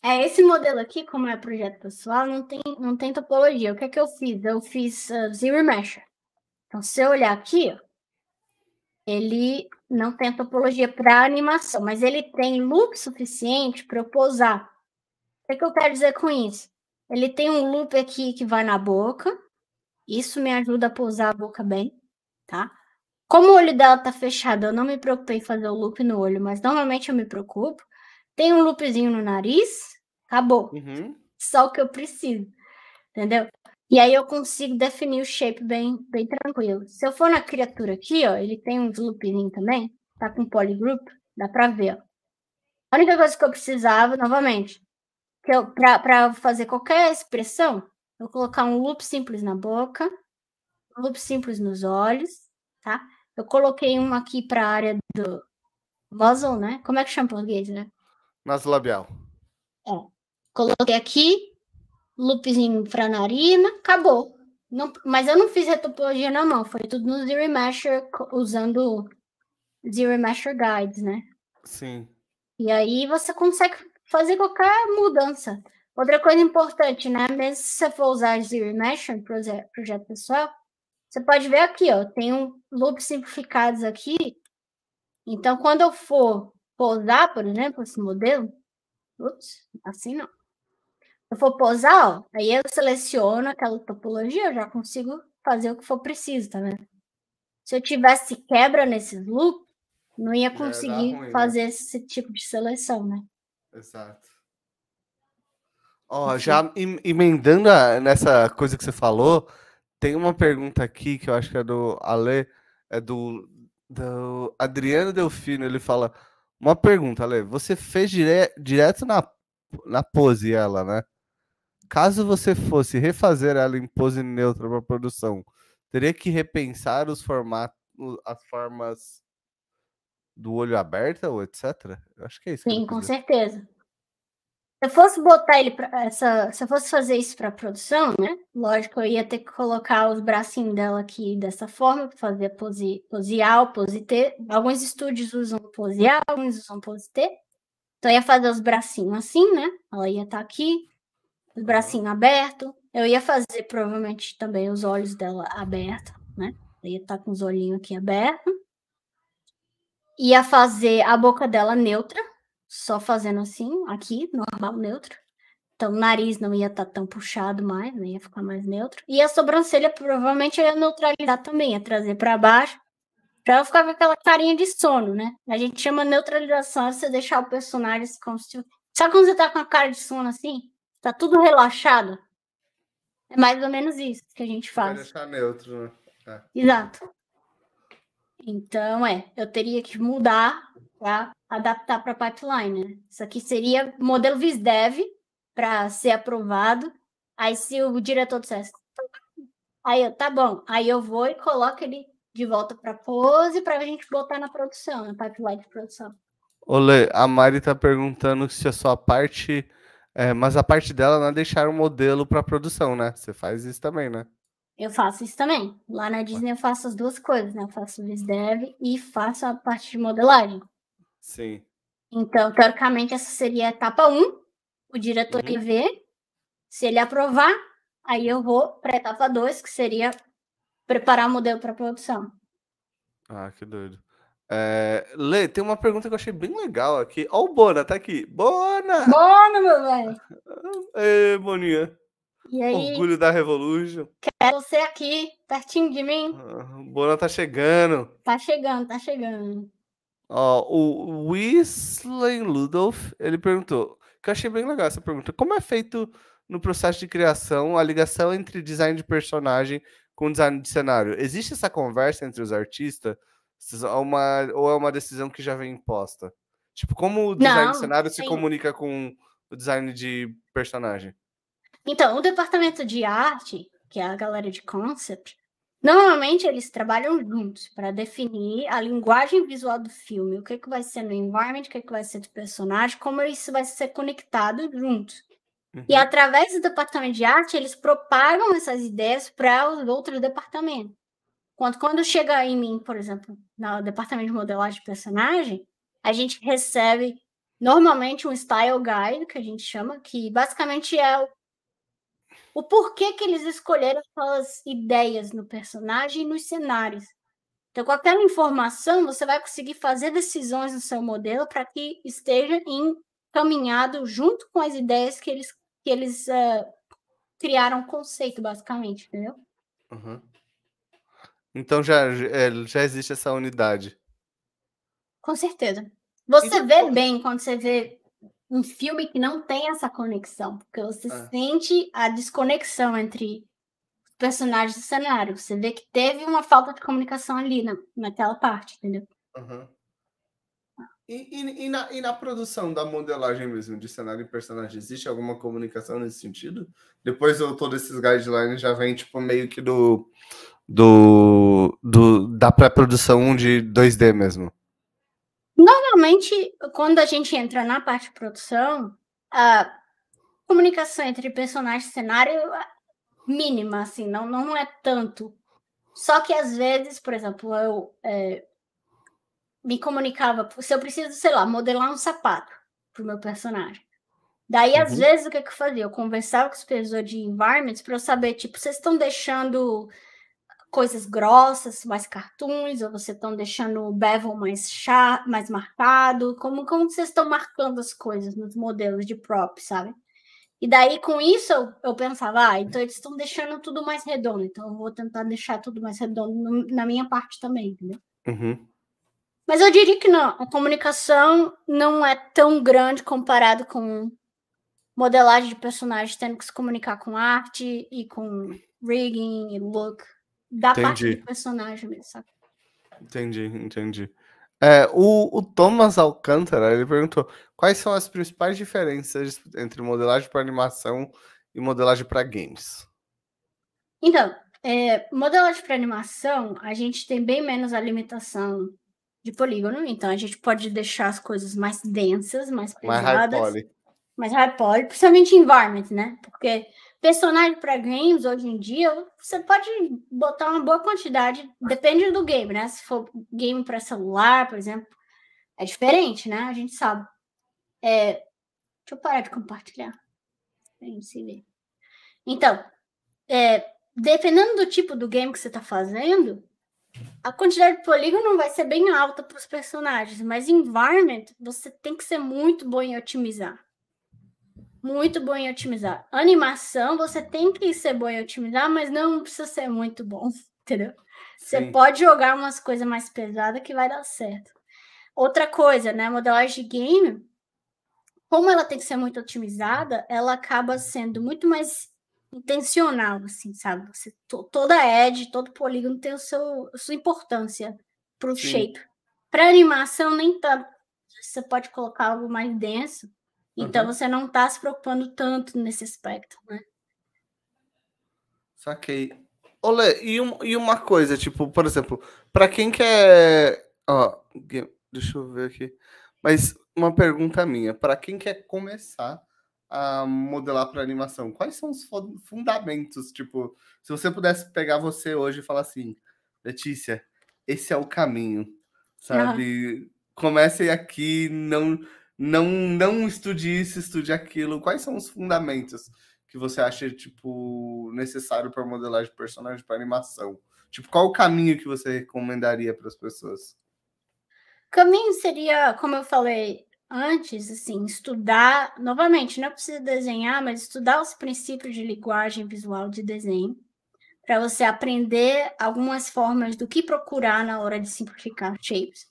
B: É, esse modelo aqui, como é projeto pessoal, não tem, não tem topologia. O que é que eu fiz? Eu fiz uh, eh, Zero Então, se eu olhar aqui, ele não tem topologia para animação, mas ele tem loop suficiente para eu pousar. O que, é que eu quero dizer com isso? Ele tem um loop aqui que vai na boca, isso me ajuda a pousar a boca bem, tá? Como o olho dela tá fechado, eu não me preocupei em fazer o loop no olho, mas normalmente eu me preocupo. Tem um loopzinho no nariz, acabou. Uhum. Só o que eu preciso, entendeu? E aí eu consigo definir o shape bem, bem tranquilo. Se eu for na criatura aqui, ó, ele tem um loopzinho também, tá com polygroup, dá pra ver, ó. A única coisa que eu precisava, novamente, que eu, pra, pra fazer qualquer expressão, eu vou colocar um loop simples na boca, loop simples nos olhos, tá? Eu coloquei um aqui para a área do muzzle, né? Como é que chama em português, né?
A: Nas labial.
B: É. Coloquei aqui, loopzinho para narina, acabou. Não, mas eu não fiz a topologia na mão, foi tudo no Zero Mesher usando Zero Mesher Guides, né? Sim. E aí você consegue fazer qualquer mudança. Outra coisa importante, né? Mesmo se você for usar Zero Mesh, projeto pessoal, você pode ver aqui, ó, tem um loops simplificados aqui. Então, quando eu for posar, por exemplo, esse modelo, ups, assim não. Eu for posar, ó, aí eu seleciono aquela topologia, eu já consigo fazer o que for preciso, tá vendo? Se eu tivesse quebra nesses loops, não ia conseguir é, ruim, né? fazer né? esse tipo de seleção, né?
A: Exato. Ó, oh, já emendando a, nessa coisa que você falou, tem uma pergunta aqui que eu acho que é do Ale, é do, do Adriano Delfino. Ele fala: Uma pergunta, Ale, você fez dire, direto na, na pose ela, né? Caso você fosse refazer ela em pose neutra para produção, teria que repensar os formatos, as formas do olho aberta ou etc? Eu acho
B: que é isso. Sim, com dizer. certeza eu fosse botar ele pra essa, se eu fosse fazer isso para produção, né? Lógico, eu ia ter que colocar os bracinhos dela aqui dessa forma para fazer pose, pose A, pose T. Alguns estúdios usam pose A, alguns usam pose T. Então eu ia fazer os bracinhos assim, né? Ela ia estar tá aqui, os bracinhos abertos. Eu ia fazer provavelmente também os olhos dela abertos, né? Eu ia estar tá com os olhinhos aqui abertos. Ia fazer a boca dela neutra só fazendo assim, aqui, normal, neutro. Então, o nariz não ia estar tá tão puxado mais, não ia ficar mais neutro. E a sobrancelha provavelmente ia neutralizar também, ia trazer para baixo, para ela ficar com aquela carinha de sono, né? A gente chama neutralização, é você deixar o personagem como se. Sabe quando você tá com a cara de sono assim? Tá tudo relaxado? É mais ou menos isso que a gente faz. Vai deixar
A: neutro, né?
B: É. Exato. Então, é, eu teria que mudar para adaptar para pipeline. Né? Isso aqui seria modelo VisDev para ser aprovado. Aí se o diretor dissesse, assim, então tá aí eu, tá bom, aí eu vou e coloco ele de volta para pose para a gente botar na produção, na pipeline de produção.
A: Olê, a Mari está perguntando se a sua parte, é, mas a parte dela não é deixar o um modelo para produção, né? Você faz isso também, né?
B: Eu faço isso também. Lá na Disney eu faço as duas coisas, né? Eu faço o VisDev e faço a parte de modelagem. Sim. Então, teoricamente, essa seria a etapa 1. Um, o diretor uhum. vê. Se ele aprovar, aí eu vou para a etapa 2, que seria preparar o modelo para produção.
A: Ah, que doido. É, Lê, tem uma pergunta que eu achei bem legal aqui. Ó, o Bona, tá aqui.
B: Bona! Bona, meu velho!
A: Ê, Boninha.
B: E aí? Orgulho
A: da Revolution.
B: Quero você aqui, pertinho de mim.
A: Ah, Bona tá chegando.
B: Tá chegando, tá chegando.
A: Ó, o Wesley Ludolf, ele perguntou, que eu achei bem legal essa pergunta. Como é feito no processo de criação a ligação entre design de personagem com design de cenário? Existe essa conversa entre os artistas? Uma, ou é uma decisão que já vem imposta? Tipo, como o design Não, de cenário sim. se comunica com o design de personagem?
B: Então, o departamento de arte, que é a galera de concept, Normalmente eles trabalham juntos para definir a linguagem visual do filme, o que, que vai ser no environment, o que, que vai ser do personagem, como isso vai ser conectado juntos. Uhum. E através do departamento de arte, eles propagam essas ideias para os outros departamentos. Quando, quando chega em mim, por exemplo, no departamento de modelagem de personagem, a gente recebe normalmente um style guide, que a gente chama, que basicamente é o porquê que eles escolheram aquelas ideias no personagem e nos cenários. Então, com aquela informação, você vai conseguir fazer decisões no seu modelo para que esteja encaminhado junto com as ideias que eles, que eles uh, criaram o conceito, basicamente, entendeu?
A: Uhum. Então já, já é, existe essa unidade.
B: Com certeza. Você é vê bem quando você vê um filme que não tem essa conexão, porque você é. sente a desconexão entre personagens e cenário. Você vê que teve uma falta de comunicação ali na, naquela parte, entendeu?
A: Uhum. E, e, e, na, e, na, produção da modelagem mesmo, de cenário e personagem, existe alguma comunicação nesse sentido? Depois eu, todos esses guidelines já vem, tipo, meio que do. do, do da pré-produção de 2D mesmo.
B: Geralmente, quando a gente entra na parte de produção, a comunicação entre personagem e cenário é mínima, assim, não, não é tanto. Só que às vezes, por exemplo, eu é, me comunicava, se eu preciso, sei lá, modelar um sapato para o meu personagem. Daí, uhum. às vezes, o que, que eu fazia? Eu conversava com os pessoas de environments para eu saber, tipo, vocês estão deixando coisas grossas, mais cartoons, ou vocês estão deixando o bevel mais chá, mais marcado? Como, como vocês estão marcando as coisas nos modelos de prop, sabe? E daí, com isso, eu, eu pensava, ah, então eles estão deixando tudo mais redondo, então eu vou tentar deixar tudo mais redondo no, na minha parte também, entendeu? Uhum. Mas eu diria que não, a comunicação não é tão grande comparado com modelagem de personagens tendo que se comunicar com arte e com rigging e look da entendi. parte do personagem mesmo, sabe?
A: Entendi, entendi. É, o, o, Thomas Alcântara ele perguntou quais são as principais diferenças entre modelagem para animação e modelagem para games.
B: Então, é, modelagem para animação, a gente tem bem menos a limitação de polígono, então a gente pode deixar as coisas mais densas, mais pesadas. Mais high poly. Mais high poly, principalmente environment, né? Porque personagem para games hoje em dia, você pode botar uma boa quantidade, depende do game, né? Se for game para celular, por exemplo, é diferente, né? A gente sabe. É... Deixa eu parar de compartilhar. Pra gente se ver. Então, é... dependendo do tipo do game que você está fazendo, a quantidade de polígono vai ser bem alta para os personagens, mas environment você tem que ser muito bom em otimizar muito bom em otimizar. Animação, você tem que ser bom em otimizar, mas não precisa ser muito bom, entendeu? Você Sim. pode jogar umas coisas mais pesadas que vai dar certo. Outra coisa, né? Modelagem de game, como ela tem que ser muito otimizada, ela acaba sendo muito mais intencional, assim, sabe? Você, toda edge, todo polígono tem o seu, a sua importância para o shape. Para animação, nem tanto. Você pode colocar algo mais denso, então uhum. você não está se preocupando tanto nesse aspecto, né?
A: Saquei. Olê, e, um, e uma coisa, tipo, por exemplo, para quem quer. Ó, deixa eu ver aqui. Mas uma pergunta minha, para quem quer começar a modelar para animação, quais são os fundamentos? Tipo, se você pudesse pegar você hoje e falar assim, Letícia, esse é o caminho, sabe? Uhum. Comece aqui, não não não estude isso, estude aquilo. Quais são os fundamentos que você acha tipo necessário para modelagem de personagem para animação? Tipo, qual o caminho que você recomendaria para as pessoas?
B: Caminho seria, como eu falei antes, assim, estudar novamente, não precisa desenhar, mas estudar os princípios de linguagem visual de desenho para você aprender algumas formas do que procurar na hora de simplificar shapes.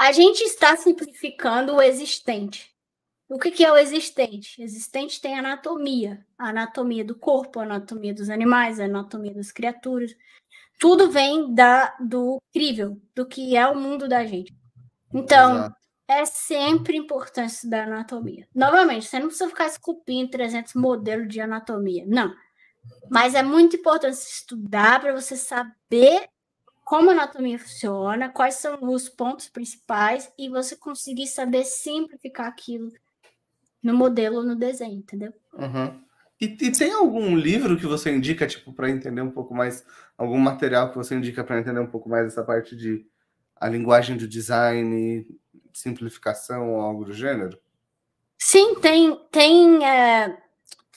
B: A gente está simplificando o existente. O que, que é o existente? existente tem anatomia, a anatomia do corpo, a anatomia dos animais, a anatomia das criaturas. Tudo vem da do crível, do que é o mundo da gente. Então, Exato. é sempre importante estudar anatomia. Novamente, você não precisa ficar esculpindo 300 modelos de anatomia, não. Mas é muito importante estudar para você saber como a anatomia funciona, quais são os pontos principais e você conseguir saber simplificar aquilo no modelo, no desenho, entendeu?
A: Uhum. E, e,
B: tem algum livro que
A: você indica, tipo, para entender um pouco mais, algum material que você indica para entender um pouco mais essa parte de a linguagem do design, simplificação ou algo do gênero?
B: Sim, tem, tem. É...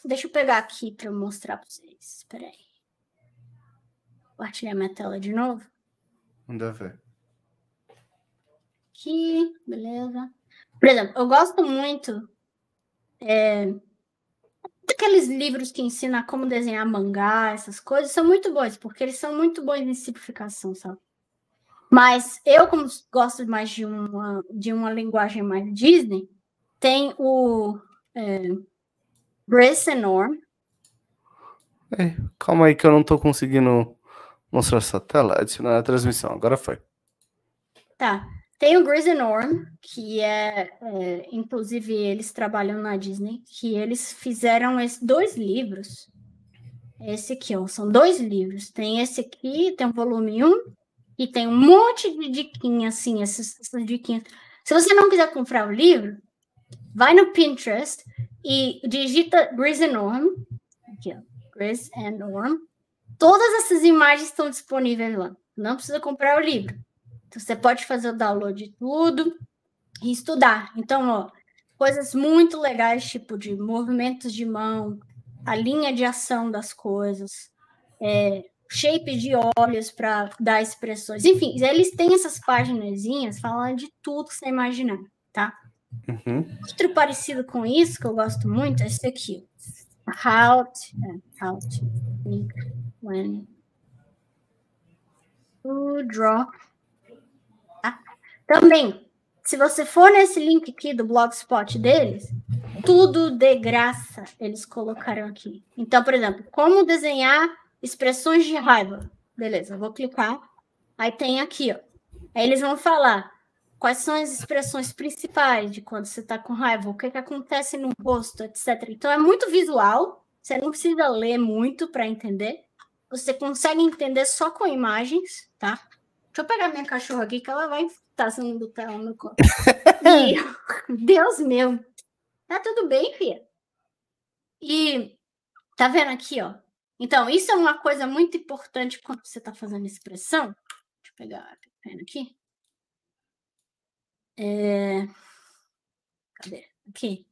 B: Deixa eu pegar aqui para mostrar para vocês. Espera aí compartilhar minha tela de novo. Manda ver. Aqui, beleza. Por exemplo, eu gosto muito é, daqueles livros que ensinam como desenhar mangá, essas coisas, são muito bons, porque eles são muito bons em simplificação, sabe? Mas eu, como gosto mais de uma, de uma linguagem mais Disney, tem o é, Grace Norm.
A: É, calma aí que eu não tô conseguindo Mostrar essa tela, adicionar a transmissão. Agora foi.
B: Tá. Tem o Grey's Norm, que é, é, inclusive eles trabalham na Disney, que eles fizeram esses dois livros. Esse aqui, ó, são dois livros. Tem esse aqui, tem o volume 1, e tem um monte de diquinha, assim, essas, essas diquinhas. Se você não quiser comprar o livro, vai no Pinterest e digita Grey's Norm, aqui, ó, Grey's Norm, Todas essas imagens estão disponíveis lá. Não precisa comprar o livro. Então, você pode fazer o download de tudo e estudar. Então, ó, coisas muito legais, tipo de movimentos de mão, a linha de ação das coisas, é, shape de olhos para dar expressões. Enfim, eles têm essas páginas falando de tudo que você imaginar, tá? Uhum. Outro parecido com isso que eu gosto muito é esse aqui. Halt, é, halt, when to drop. Tá? Também, se você for nesse link aqui do Blogspot deles, tudo de graça eles colocaram aqui. Então, por exemplo, como desenhar expressões de raiva. Beleza, vou clicar. Aí tem aqui, ó. Aí eles vão falar quais são as expressões principais de quando você está com raiva, o que, que acontece no rosto, etc. Então é muito visual, você não precisa ler muito para entender. Você consegue entender só com imagens, tá? Deixa eu pegar minha cachorra aqui, que ela vai estar tá sendo do no corpo. E, Deus meu. Tá tudo bem, filha? E tá vendo aqui, ó? Então, isso é uma coisa muito importante quando você tá fazendo expressão. Deixa eu pegar a pena aqui. É... Cadê? Aqui.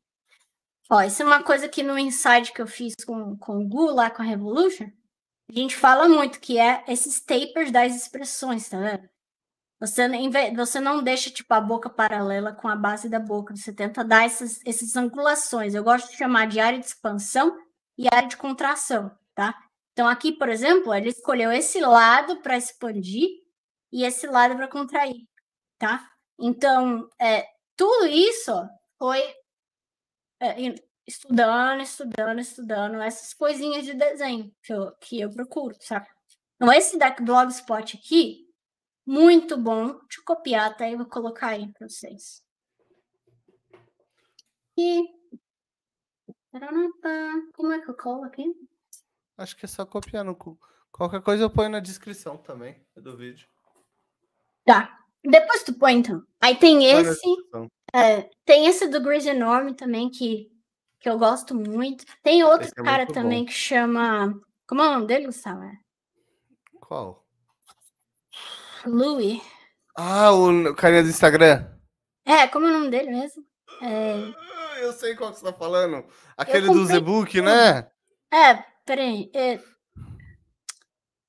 B: Ó, isso é uma coisa que no insight que eu fiz com, com o Gu lá com a Revolution, a gente fala muito que é esses tapers das expressões, tá vendo? Você, você não deixa tipo a boca paralela com a base da boca, você tenta dar essas, essas angulações. Eu gosto de chamar de área de expansão e área de contração, tá? Então aqui, por exemplo, ele escolheu esse lado para expandir e esse lado para contrair, tá? Então, é, tudo isso foi é, estudando, estudando, estudando essas coisinhas de desenho que eu, que eu procuro, sabe? Então, esse deck Blogspot aqui, muito bom. Deixa eu copiar até e vou colocar aí para vocês. E... Como é que eu colo aqui?
A: Acho que é só copiar no cu. Qualquer coisa eu ponho na descrição também do vídeo.
B: Tá. Depois tu põe, então. Aí tem esse. É, tem esse do Grey's Enorme também, que que eu gosto muito. Tem outro é cara também bom. que chama. Como é o nome dele, Gustavo? Qual? Louis.
A: Ah, o carinha do Instagram.
B: É, como é o nome dele mesmo? É... Ah, eu sei qual que você tá falando. Aquele comprei... do Zebook, né? É, peraí. É...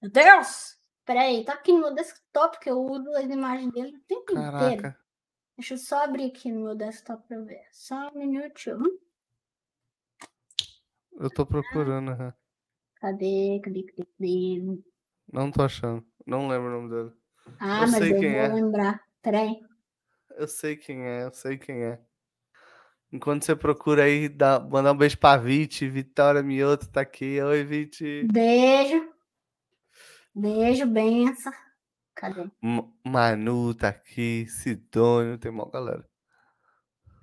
B: Meu Deus! Peraí, tá aqui no meu desktop que eu uso as imagens dele o tempo Caraca. inteiro. Deixa eu só abrir aqui no meu desktop pra ver. Só um minutinho.
A: Eu tô procurando.
B: Cadê? Cadê? Cadê? cadê?
A: Não tô achando. Não lembro o nome dele.
B: Ah, Eu mas sei eu vou é. lembrar. Peraí.
A: Eu sei quem é, eu sei quem é. Enquanto você procura aí, dá, mandar um beijo pra Viti. Vitória Mioto tá aqui. Oi, Viti.
B: Beijo. Beijo, benção. Cadê?
A: M- Manu tá aqui. Sidônio, tem mó galera.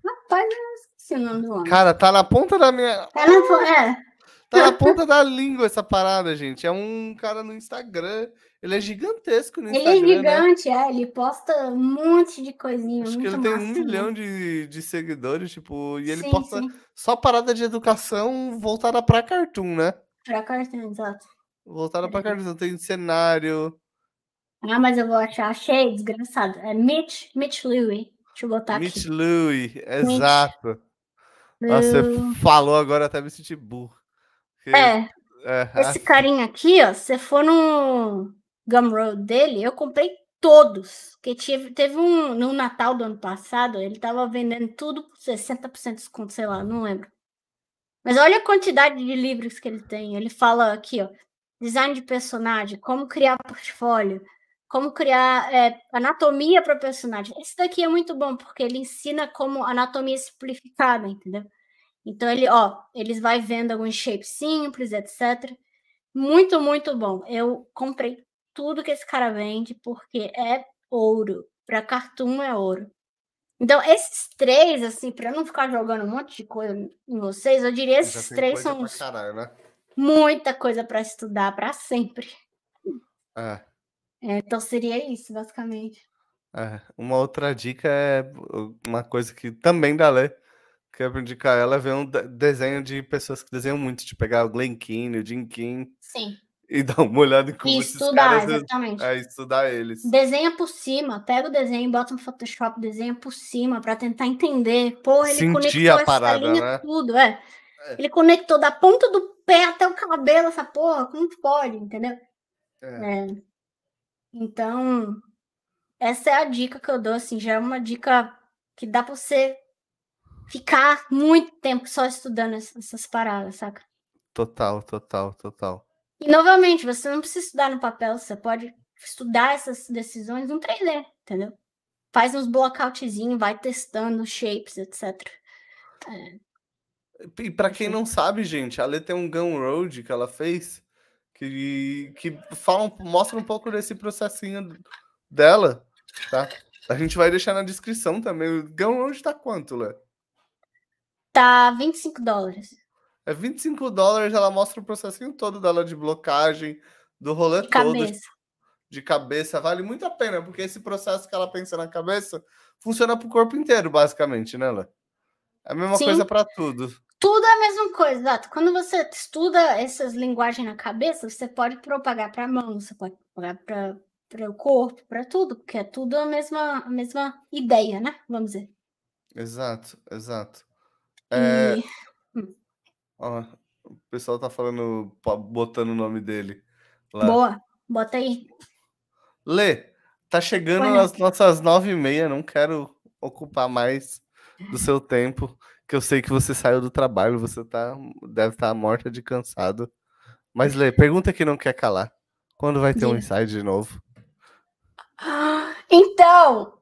B: Rapaz, esqueci é o nome do homem.
A: Cara, tá na ponta da minha. Tá
B: é, na, é.
A: tá na ponta da língua essa parada, gente. É um cara no Instagram. Ele é gigantesco no Instagram. Ele é né? gigante,
B: né? é. Ele posta um monte de coisinha. Acho que ele tem um milhão
A: de, de seguidores, tipo, e ele sim, posta sim. só parada de educação voltada pra cartoon, né?
B: Pra cartoon, exato.
A: Voltada é. pra cartoon, tem cenário.
B: Ah, mas eu vou achar, achei, desgraçado. É Mitch, Mitch Louie. Deixa eu botar Mitch aqui.
A: Louie, exato.
B: Nossa, você
A: falou agora até me sentir burro. É,
B: é. Esse ah. carinha aqui, ó, você for no Gumroad dele, eu comprei todos. Que tive, teve um no Natal do ano passado, ele tava vendendo tudo por 60% de desconto, sei lá, não lembro. Mas olha a quantidade de livros que ele tem. Ele fala aqui, ó, design de personagem, como criar portfólio, como criar é, anatomia para o personagem. Esse daqui é muito bom, porque ele ensina como anatomia é simplificada, entendeu? Então ele, ó, eles vai vendo alguns shapes simples, etc. Muito, muito bom. Eu comprei tudo que esse cara vende, porque é ouro. Para cartoon é ouro. Então, esses três, assim, para não ficar jogando um monte de coisa em vocês, eu diria esses três são. Caralho, né? Muita coisa para estudar para sempre. É. É, então seria isso, basicamente.
A: É, uma outra dica é uma coisa que também dá ler. Que eu é indicar ela é ver um desenho de pessoas que desenham muito, de pegar o Glen o Jim King. Sim. E dar uma olhada em como e estudar, caras, exatamente. É, estudar eles.
B: Desenha por cima, pega o desenho, bota no Photoshop, desenha por cima para tentar entender. Porra, ele Sentir conectou a parada, linha, né? tudo, é. é. Ele conectou da ponta do pé até o cabelo, essa porra, como pode, entendeu? É. é. Então, essa é a dica que eu dou, assim, já é uma dica que dá para você ficar muito tempo só estudando essas paradas, saca?
A: Total, total, total.
B: E novamente, você não precisa estudar no papel, você pode estudar essas decisões no 3D, entendeu? Faz uns blockoutzinhos, vai testando shapes, etc. É...
A: E para quem não sabe, gente, a Lê tem um Gun Road que ela fez que, que falam, mostram um pouco desse processinho dela, tá? A gente vai deixar na descrição também. O Gão hoje tá quanto, Lé?
B: Tá 25 dólares.
A: É 25 dólares, ela mostra o processinho todo dela de blocagem, do rolê de todo. Cabeça. De cabeça. Vale muito a pena, porque esse processo que ela pensa na cabeça funciona pro corpo inteiro, basicamente, né, Lé? É a mesma Sim. coisa para tudo.
B: Tudo é a mesma coisa, exato. Quando você estuda essas linguagens na cabeça, você pode propagar para a mão, você pode propagar para o corpo, para tudo, porque é tudo a mesma, a mesma ideia, né? Vamos dizer.
A: Exato, exato. É... Hum. Ó, o pessoal tá falando, botando o nome dele. Lá. Boa,
B: bota aí.
A: Lê, tá chegando às nossas nove e meia, não quero ocupar mais do seu tempo que eu sei que você saiu do trabalho, você tá, deve estar tá morta de cansado. Mas Lê, pergunta que não quer calar. Quando vai ter um ensaio de novo?
B: Então,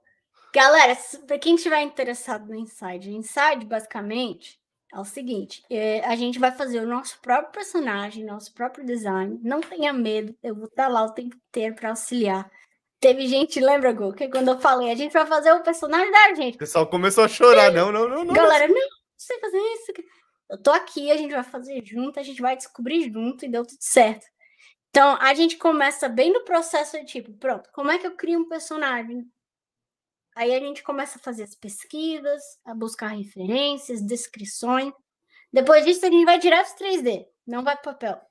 B: galera, para quem estiver interessado no Inside, o Inside basicamente é o seguinte: é, a gente vai fazer o nosso próprio personagem, nosso próprio design. Não tenha medo, eu vou estar tá lá o tempo inteiro para auxiliar. Teve gente, lembra, Gol, que quando eu falei, a gente vai fazer o personagem da gente. O
A: pessoal começou a chorar, não, não, não, não. Galera,
B: não, sei fazer isso. Eu tô aqui, a gente vai fazer junto, a gente vai descobrir junto e deu tudo certo. Então, a gente começa bem no processo de tipo, pronto, como é que eu crio um personagem? Aí a gente começa a fazer as pesquisas, a buscar referências, descrições. Depois disso, a gente vai direto para 3D, não vai para papel.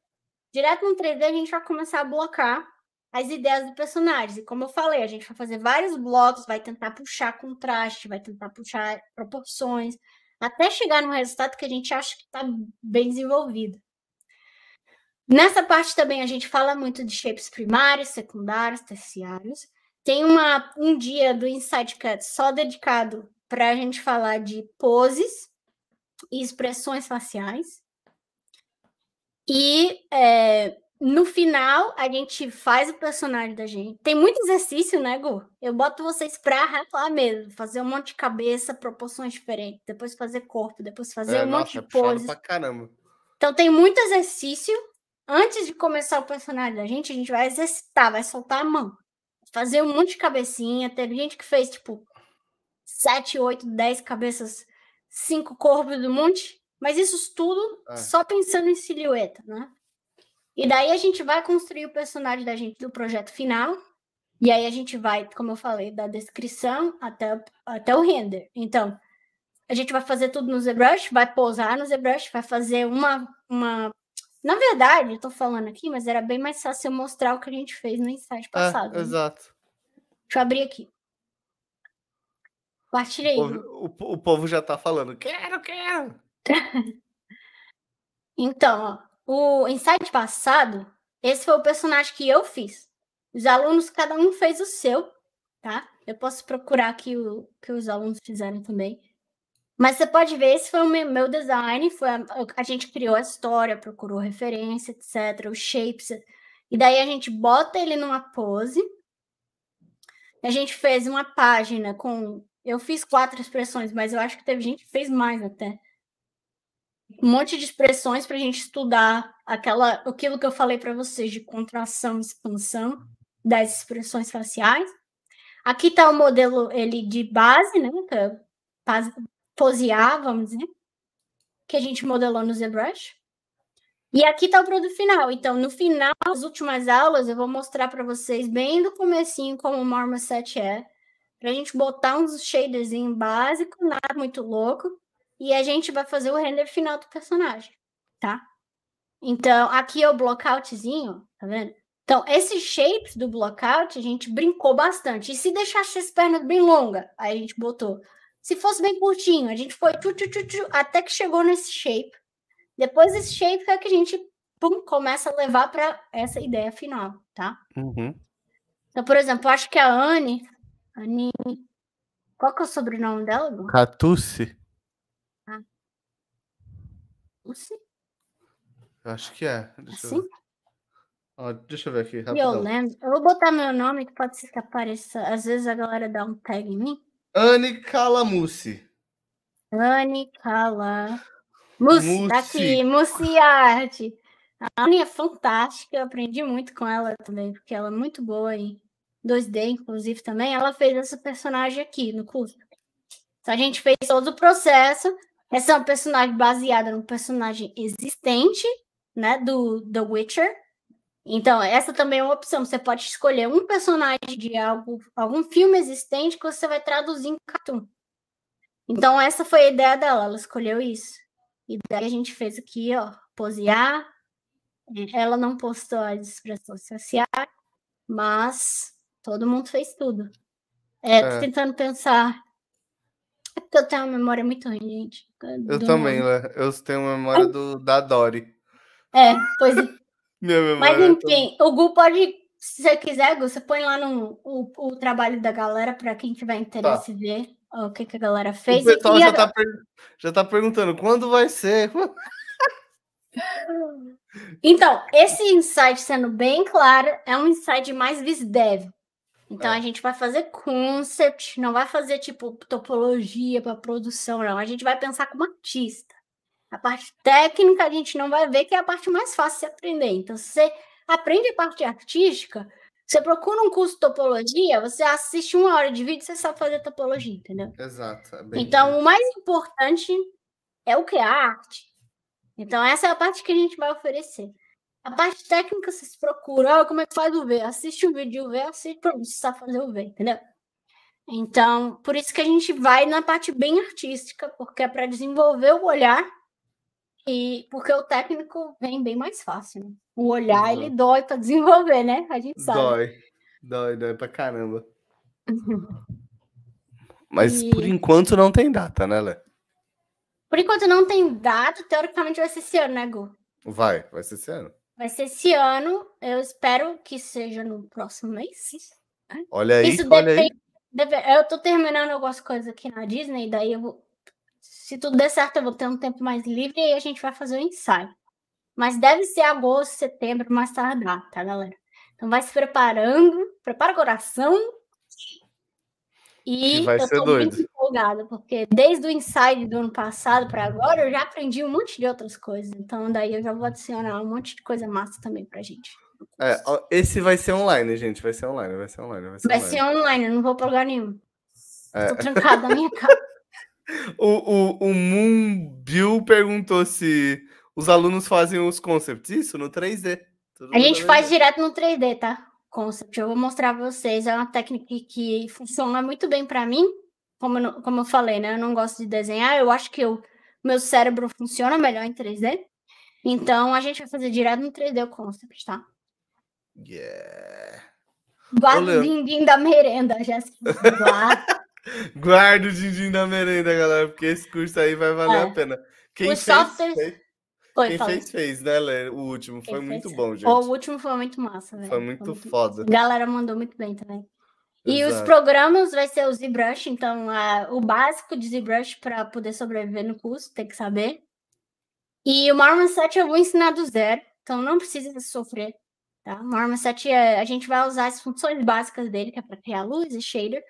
B: Direto no 3D, a gente vai começar a blocar as ideias do personagem. E como eu falei, a gente vai fazer vários blocos, vai tentar puxar contraste, vai tentar puxar proporções, até chegar no resultado que a gente acha que está bem desenvolvido. Nessa parte também a gente fala muito de shapes primários, secundários, terciários. Tem uma, um dia do Inside Cut só dedicado para a gente falar de poses e expressões faciais. E é, no final, a gente faz o personagem da gente. Tem muito exercício, né, Gu? Eu boto vocês pra ralar mesmo. Fazer um monte de cabeça, proporções diferentes. Depois fazer corpo, depois fazer é, um nossa, monte de é pose. Pra caramba. Então tem muito exercício. Antes de começar o personagem da gente, a gente vai exercitar, vai soltar a mão. Fazer um monte de cabecinha. Teve gente que fez, tipo, sete oito dez cabeças, cinco corpos do monte. Mas isso tudo é. só pensando em silhueta, né? E daí a gente vai construir o personagem da gente do projeto final. E aí a gente vai, como eu falei, da descrição até, até o render. Então, a gente vai fazer tudo no ZBrush, vai pousar no ZBrush, vai fazer uma. uma... Na verdade, eu tô falando aqui, mas era bem mais fácil eu mostrar o que a gente fez no ensaio ah, passado. É, né? Exato. Deixa eu abrir aqui. Partirei. aí. O,
A: o, o povo já tá falando,
B: quero, quero. então, ó o insight passado, esse foi o personagem que eu fiz. Os alunos, cada um fez o seu, tá? Eu posso procurar aqui o que os alunos fizeram também. Mas você pode ver, esse foi o meu, design, foi a, a, gente criou a história, procurou referência, etc, os shapes. E daí a gente bota ele numa pose. A gente fez uma página com eu fiz quatro expressões, mas eu acho que teve gente que fez mais até um monte de expressões para a gente estudar aquela, aquilo que eu falei para vocês de contração, expansão das expressões faciais. Aqui está o modelo ele de base, né? É base, pose A, vamos dizer, que a gente modelou no ZBrush. E aqui está o produto final. Então, no final das últimas aulas, eu vou mostrar para vocês bem do comecinho como o Marmoset é, para a gente botar uns shaders básico, nada muito louco, e a gente vai fazer o render final do personagem, tá? Então, aqui é o blockoutzinho, tá vendo? Então, esses shapes do blockout, a gente brincou bastante. E se deixasse as pernas bem longa, aí a gente botou. Se fosse bem curtinho, a gente foi tchu, tchu, tchu, tchu, até que chegou nesse shape. Depois desse shape é que a gente pum, começa a levar para essa ideia final, tá? Uhum. Então, por exemplo, acho que a Anne, Anne, qual que é o sobrenome dela?
A: Catuce. Lucy? Acho que é. Deixa assim? Eu... Ó, deixa eu ver aqui. Rapidão. Eu lembro.
B: Eu vou botar meu nome, que pode ser que apareça. Às vezes a galera dá um tag em mim.
A: Anne Calamucci.
B: Anne Calamucci. Tá aqui, Muciarte. A Anne é fantástica, eu aprendi muito com ela também, porque ela é muito boa em 2D, inclusive, também. Ela fez essa personagem aqui no curso. Então, a gente fez todo o processo essa é uma personagem baseada num personagem existente, né, do The Witcher. Então, essa também é uma opção. Você pode escolher um personagem de algo, algum filme existente que você vai traduzir em cartoon. Então, essa foi a ideia dela, ela escolheu isso. E daí a gente fez aqui, ó, posear. Ela não postou as expressões sociais, mas todo mundo fez tudo. É, é. tentando pensar é porque eu tenho uma memória muito ruim, gente. Eu também, Lé.
A: Né? Eu tenho uma memória do, da Dory.
B: É, pois é. Minha memória Mas é enfim, o Gu pode, se você quiser, Gu, você põe lá no, o, o trabalho da galera para quem tiver tá. interesse tá. ver o que, que a galera fez. O pessoal e, já, a... tá per...
A: já tá perguntando quando vai ser.
B: Então, esse insight sendo bem claro, é um insight mais visdev. Então é. a gente vai fazer concept, não vai fazer tipo topologia para produção, não. A gente vai pensar como artista. A parte técnica a gente não vai ver, que é a parte mais fácil de aprender. Então, se você aprende a parte artística, você procura um curso de topologia, você assiste uma hora de vídeo, você sabe fazer topologia,
A: entendeu? Exato. É bem
B: então, bem. o mais importante é o que? A arte. Então, essa é a parte que a gente vai oferecer. A parte técnica vocês procuram, ah, como é que faz o V? Assiste o vídeo V, assiste para sabe fazer o V, entendeu? Então, por isso que a gente vai na parte bem artística, porque é para desenvolver o olhar e porque o técnico vem bem mais fácil. Né? O olhar uhum. ele dói para desenvolver, né? A gente sabe.
A: Dói, dói, dói para caramba. Mas e... por enquanto não tem data, né, Lé?
B: Por enquanto não tem data, teoricamente vai ser esse ano, né, Gu?
A: Vai, vai ser esse ano.
B: Vai ser esse ano. Eu espero que seja no próximo mês.
A: Olha aí, Isso olha
B: depende, Eu tô terminando algumas coisas aqui na Disney, daí eu vou. Se tudo der certo, eu vou ter um tempo mais livre e a gente vai fazer o ensaio. Mas deve ser agosto, setembro, mais tardar, tá, galera? Então vai se preparando, prepara o coração. E que vai ser doido. Muito empolgada, porque desde o Inside do ano passado para agora eu já aprendi um monte de outras coisas. Então daí eu já vou adicionar um monte de coisa massa também pra gente.
A: É, esse vai ser online, gente. Vai ser online, vai ser online. Vai ser, vai online. ser
B: online, eu não vou pra lugar nenhum.
A: É. Tô trancada na minha casa. o, o, o Bill perguntou se os alunos fazem os concepts, isso no 3D. a gente tá faz direto
B: no 3D, tá? Concept. Eu vou mostrar pra vocês. É uma técnica que funciona muito bem para mim como eu, como eu falei, né? Eu não gosto de desenhar, eu acho que o meu cérebro funciona melhor em 3D. Então a gente vai fazer direto no 3D Concept, tá? Yeah. Guarda o din-din da merenda, Jéssica.
A: Guarda o din-din da merenda, galera, porque esse curso aí vai valer é. a pena. Quem Os fez, softwares... fez...
B: Foi, Quem fez, fez,
A: né, Lê? O último Quem foi fez, muito bom, gente. O
B: último foi muito massa, velho. Foi muito, foi muito foda. Massa. A galera mandou muito bem também. E Exato. os programas vai ser o ZBrush, então a, o básico de ZBrush para poder sobreviver no curso, tem que saber. E o 7 eu vou ensinar do zero, então não precisa sofrer. Tá? O Marmoset, a, eh, a gente vai usar as funções básicas dele, que é para criar luz e shader.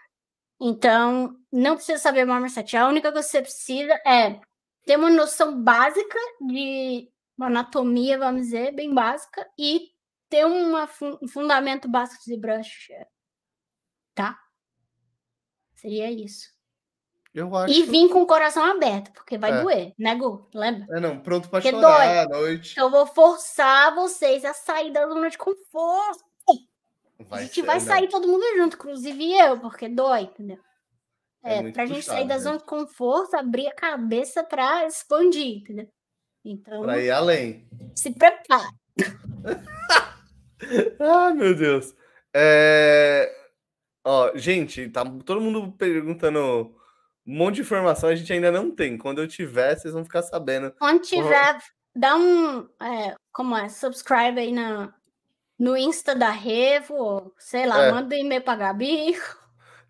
B: Então, não precisa saber 7. A única coisa que você precisa é ter uma noção básica de uma anatomia, vamos dizer, bem básica, e ter uma, um fundamento básico de ZBrush eh, Seria isso.
A: Eu acho. E vim
B: com o coração aberto, porque vai é. doer, né, Gu? Lembra?
A: É, não, pronto pra porque chorar à noite.
B: Então eu vou forçar vocês a sair da zona de conforto. Vai a gente ser, vai né? sair todo mundo junto, inclusive eu, porque dói, entendeu?
A: É, é pra puxado, gente sair da zona de
B: conforto, abrir a cabeça pra expandir, entendeu? Então. Pra ir além. Se prepara.
A: ah, meu Deus. É. Ó, gente, tá todo mundo perguntando um monte de informação, a gente ainda não tem. Quando eu tiver, vocês vão ficar sabendo. Quando tiver,
B: dá um. É, como é? Subscribe aí na, no Insta da Revo, ou, sei lá, é. manda um e-mail pra Gabi.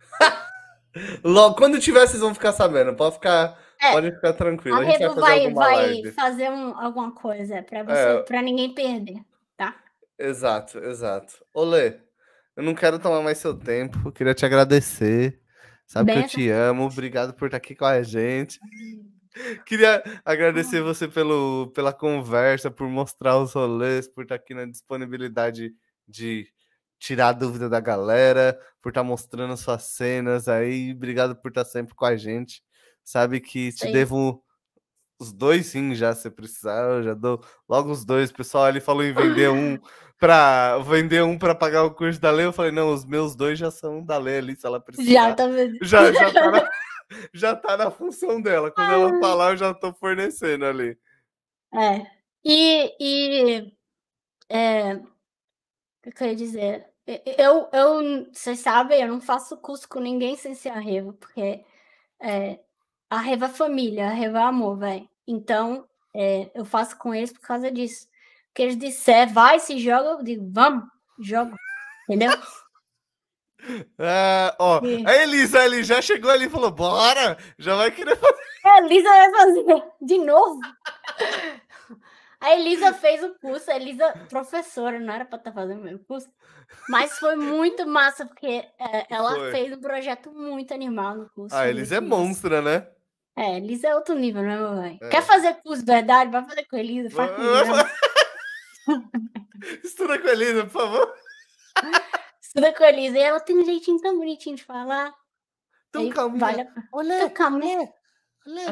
A: Logo, quando tiver, vocês vão ficar sabendo. Pode ficar, é, pode ficar tranquilo. A, a Revo vai, fazer, vai, vai
B: fazer um, alguma coisa para é, você, é. para ninguém perder, tá?
A: Exato, exato. Olê. Eu não quero tomar mais seu tempo. queria te agradecer. Sabe que eu te amo. Obrigado por estar aqui com a gente. Queria agradecer você pelo, pela conversa, por mostrar os rolês, por estar aqui na disponibilidade de tirar a dúvida da galera, por estar mostrando suas cenas aí. Obrigado por estar sempre com a gente. Sabe que te Sim. devo os dois sim já, se precisar. Eu já dou logo os dois. O pessoal ali falou em vender um. pra vender um pra pagar o curso da lei, Eu falei, não, os meus dois já são da lei ali, se ela precisar. Já tá vendo. Já, já, tá, na, já tá na função dela. Quando ah. ela falar, eu já tô fornecendo ali.
B: É. E. e é, eu queria dizer. Eu, eu, vocês sabem, eu não faço curso com ninguém sem ser a Reva, porque é, a Reva é família, a Reva é amor, velho. Então, é, eu faço com eles por causa disso que eles disseram vai, se joga, eu digo, vamos, joga. Entendeu?
A: É, ó, a Elisa ele já chegou ali e falou: bora! Já vai querer
B: fazer. A Elisa vai fazer de novo. A Elisa fez o curso, a Elisa, professora, não era para estar tá fazendo o mesmo curso, mas foi muito massa, porque é, ela foi. fez um projeto muito animal no curso. A Elisa é monstra, né? É, Elisa é outro nível, né, mamãe? É. Quer fazer curso de verdade? Vai fazer com a Elisa, faz comigo. Estuda é com a Elisa, por favor. Estuda é com a Elisa. E ela tem um jeitinho tão bonitinho de falar. Tão Aí, calminha. Vale... Né? Olê, tão calminha. Né? Olê.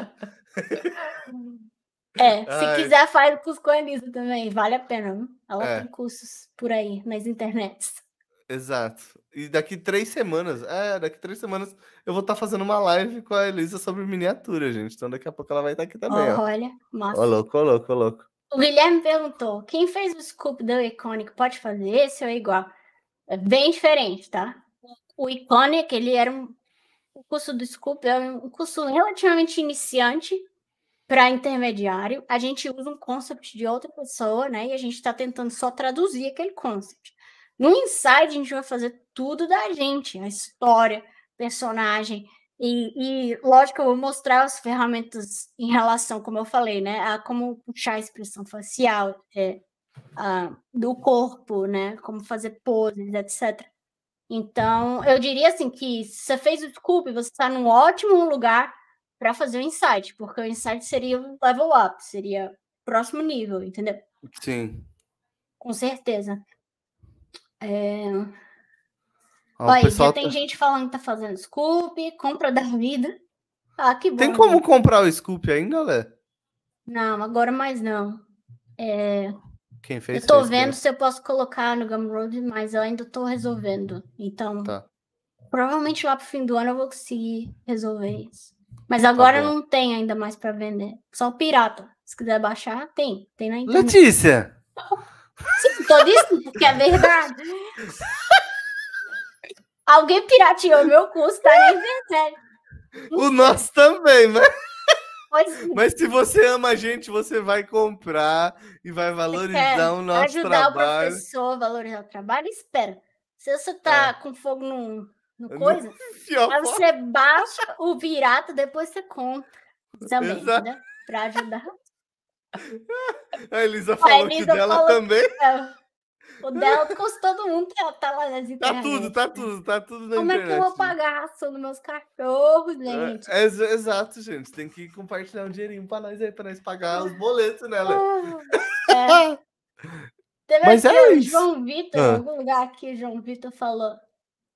B: É, se Ai. quiser, faz curso com a Elisa também, vale a pena. Ela é. tem cursos por aí nas internets.
A: Exato. E daqui três semanas, é, daqui três semanas eu vou estar tá fazendo uma live com a Elisa sobre miniatura, gente. Então daqui a pouco ela vai estar tá aqui também. Oh,
B: olha, massa. Ô,
A: oh, louco, ô, oh, louco, ô, louco.
B: O Guilherme perguntou: quem fez o scoop do Iconic pode fazer esse ou é igual? É bem diferente, tá? O Iconic, ele era um. O curso do Scoop é um curso relativamente iniciante para intermediário. A gente usa um concept de outra pessoa, né? E a gente está tentando só traduzir aquele concept. No Inside, a gente vai fazer tudo da gente: a história, personagem, e, e, lógico, eu vou mostrar as ferramentas em relação, como eu falei, né? A como puxar a expressão facial é, a, do corpo, né? Como fazer poses, etc. Então, eu diria assim que se você fez o scoop, você está num ótimo lugar para fazer o insight, porque o insight seria o level up, seria próximo nível, entendeu? Sim. Com certeza. É...
A: Ah, Olha, já tem tá- gente
B: falando que tá fazendo Scoop, compra da vida. Ah, que bom. Tem como né?
A: comprar o Scoop ainda, Lé?
B: Não, agora mais não. É...
A: Quem fez? Eu tô fez, vendo se
B: eu posso colocar no Gumroad, mas eu ainda tô resolvendo. Então, tá. provavelmente lá pro fim do ano eu vou conseguir resolver isso.
A: Mas agora tá não
B: tem ainda mais para vender. Só o pirata. Se quiser baixar, tem. Tem na internet. Letícia! Sim, tô dizendo que é verdade. Alguém pirateou meu curso, tá O nosso também, mas. Né? É. Mas se você
A: ama a gente, você vai comprar e vai valorizar o nosso ajudar trabalho. Ajudar o professor,
B: valorizar o trabalho. Espera, se você tá é. com fogo no, no coisa, aí você baixa o pirata, depois você compra também, Exato. né? Pra ajudar.
A: A Elisa falou a Elisa que dela falou também.
B: O Delcos, todo mundo tá, tá lá nas tá internet. Tá tudo, tá
A: tudo, tá tudo na Como internet. Como é que eu vou
B: pagar a ação dos meus cachorros, né, é, gente?
A: É, é, exato, gente. Tem que compartilhar um dinheirinho pra nós aí, pra nós pagar os boletos nela.
B: Né, ah, é. Teve Mas é isso. João Vitor, ah. em algum lugar aqui, João Vitor falou: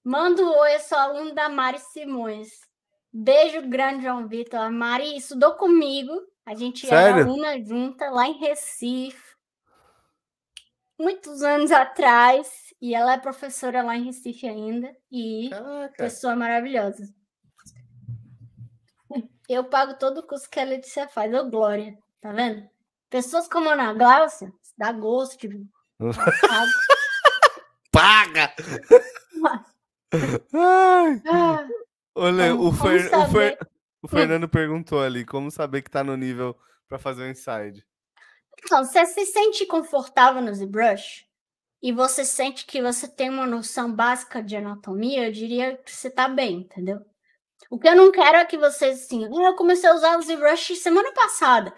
B: Manda o oi, eu sou aluno da Mari Simões. Beijo grande, João Vitor. A Mari estudou comigo. A gente Sério? era aluna junta lá em Recife muitos anos atrás, e ela é professora lá em Recife ainda, e Caraca. pessoa maravilhosa. Eu pago todo o curso que a Letícia faz, ô Glória, tá vendo? Pessoas como a Ana Glaucia, dá gosto de... Tipo, Paga! Ah, olha, o, Fer, o, Fer, o Fernando
A: perguntou ali, como saber que tá no nível para fazer o um inside?
B: Então, você se sente confortável no ZBrush e você sente que você tem uma noção básica de anatomia, eu diria que você tá bem, entendeu? O que eu não quero é que vocês assim, ah, eu comecei a usar o ZBrush semana passada.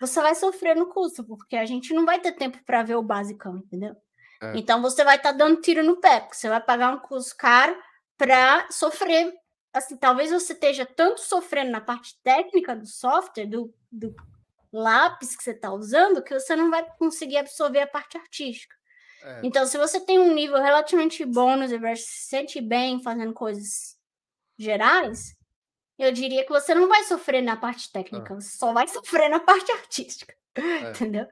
B: Você vai sofrer no custo, porque a gente não vai ter tempo para ver o básico, entendeu? É. Então você vai estar tá dando tiro no pé, porque você vai pagar um custo caro para sofrer. Assim, talvez você esteja tanto sofrendo na parte técnica do software, do, do lápis que você está usando que você não vai conseguir absorver a parte artística. É. Então, se você tem um nível relativamente bom no universo, se sente bem fazendo coisas gerais, eu diria que você não vai sofrer na parte técnica, é. você só vai sofrer na parte artística. É. Entendeu?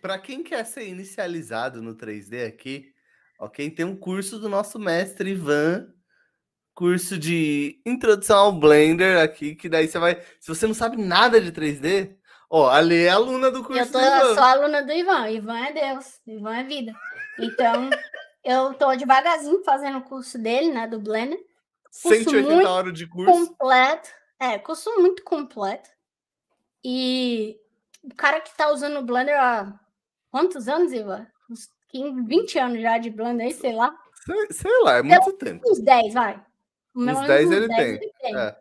A: Para quem quer ser inicializado no 3D aqui, ok, tem um curso do nosso mestre Ivan, curso de introdução ao Blender aqui, que daí você vai. Se você não sabe nada de 3D, Ó, a Lê é aluna do curso. Eu tô, do Ivan. sou
B: aluna do Ivan. Ivan é Deus, Ivan é vida. Então, eu tô devagarzinho fazendo o curso dele, né, do Blender. Curso 180 horas de curso. Completo. É, curso muito completo. E o cara que tá usando o Blender há quantos anos, Ivan? Uns 15, 20 anos já de Blender, sei lá. Sei, sei lá, é muito eu, tempo. Uns 10, vai. Uns 10 ele, 10 ele tem. tem. É.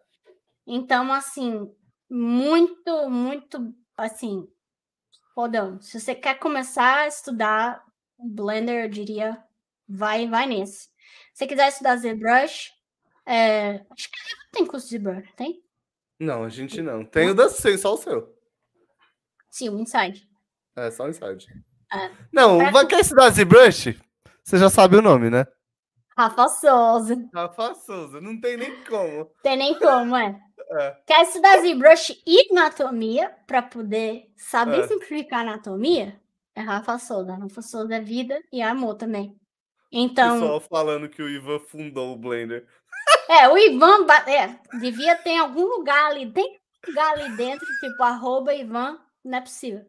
B: Então, assim, muito, muito assim, fodão. Se você quer começar a estudar Blender, eu diria, vai, vai nesse. Se você quiser estudar ZBrush, é... acho que tem curso de ZBrush, tem?
A: Não, a gente não. Tem o da sim, só o seu.
B: Sim, o Inside.
A: É, só o Inside.
B: É. Não, é. vai
A: estudar ZBrush? Você já sabe o nome, né?
B: Rafa Souza. Rafa Souza, não tem nem como. Tem nem como, é é. quer é estudar ZBrush e anatomia para poder saber é. simplificar anatomia, é Rafa Souza. Rafa Souza é vida e amor também. Então. Pessoal
A: falando que o Ivan fundou o Blender.
B: É, o Ivan é, devia ter algum lugar ali, tem lugar ali dentro, tipo arroba Ivan não é possível.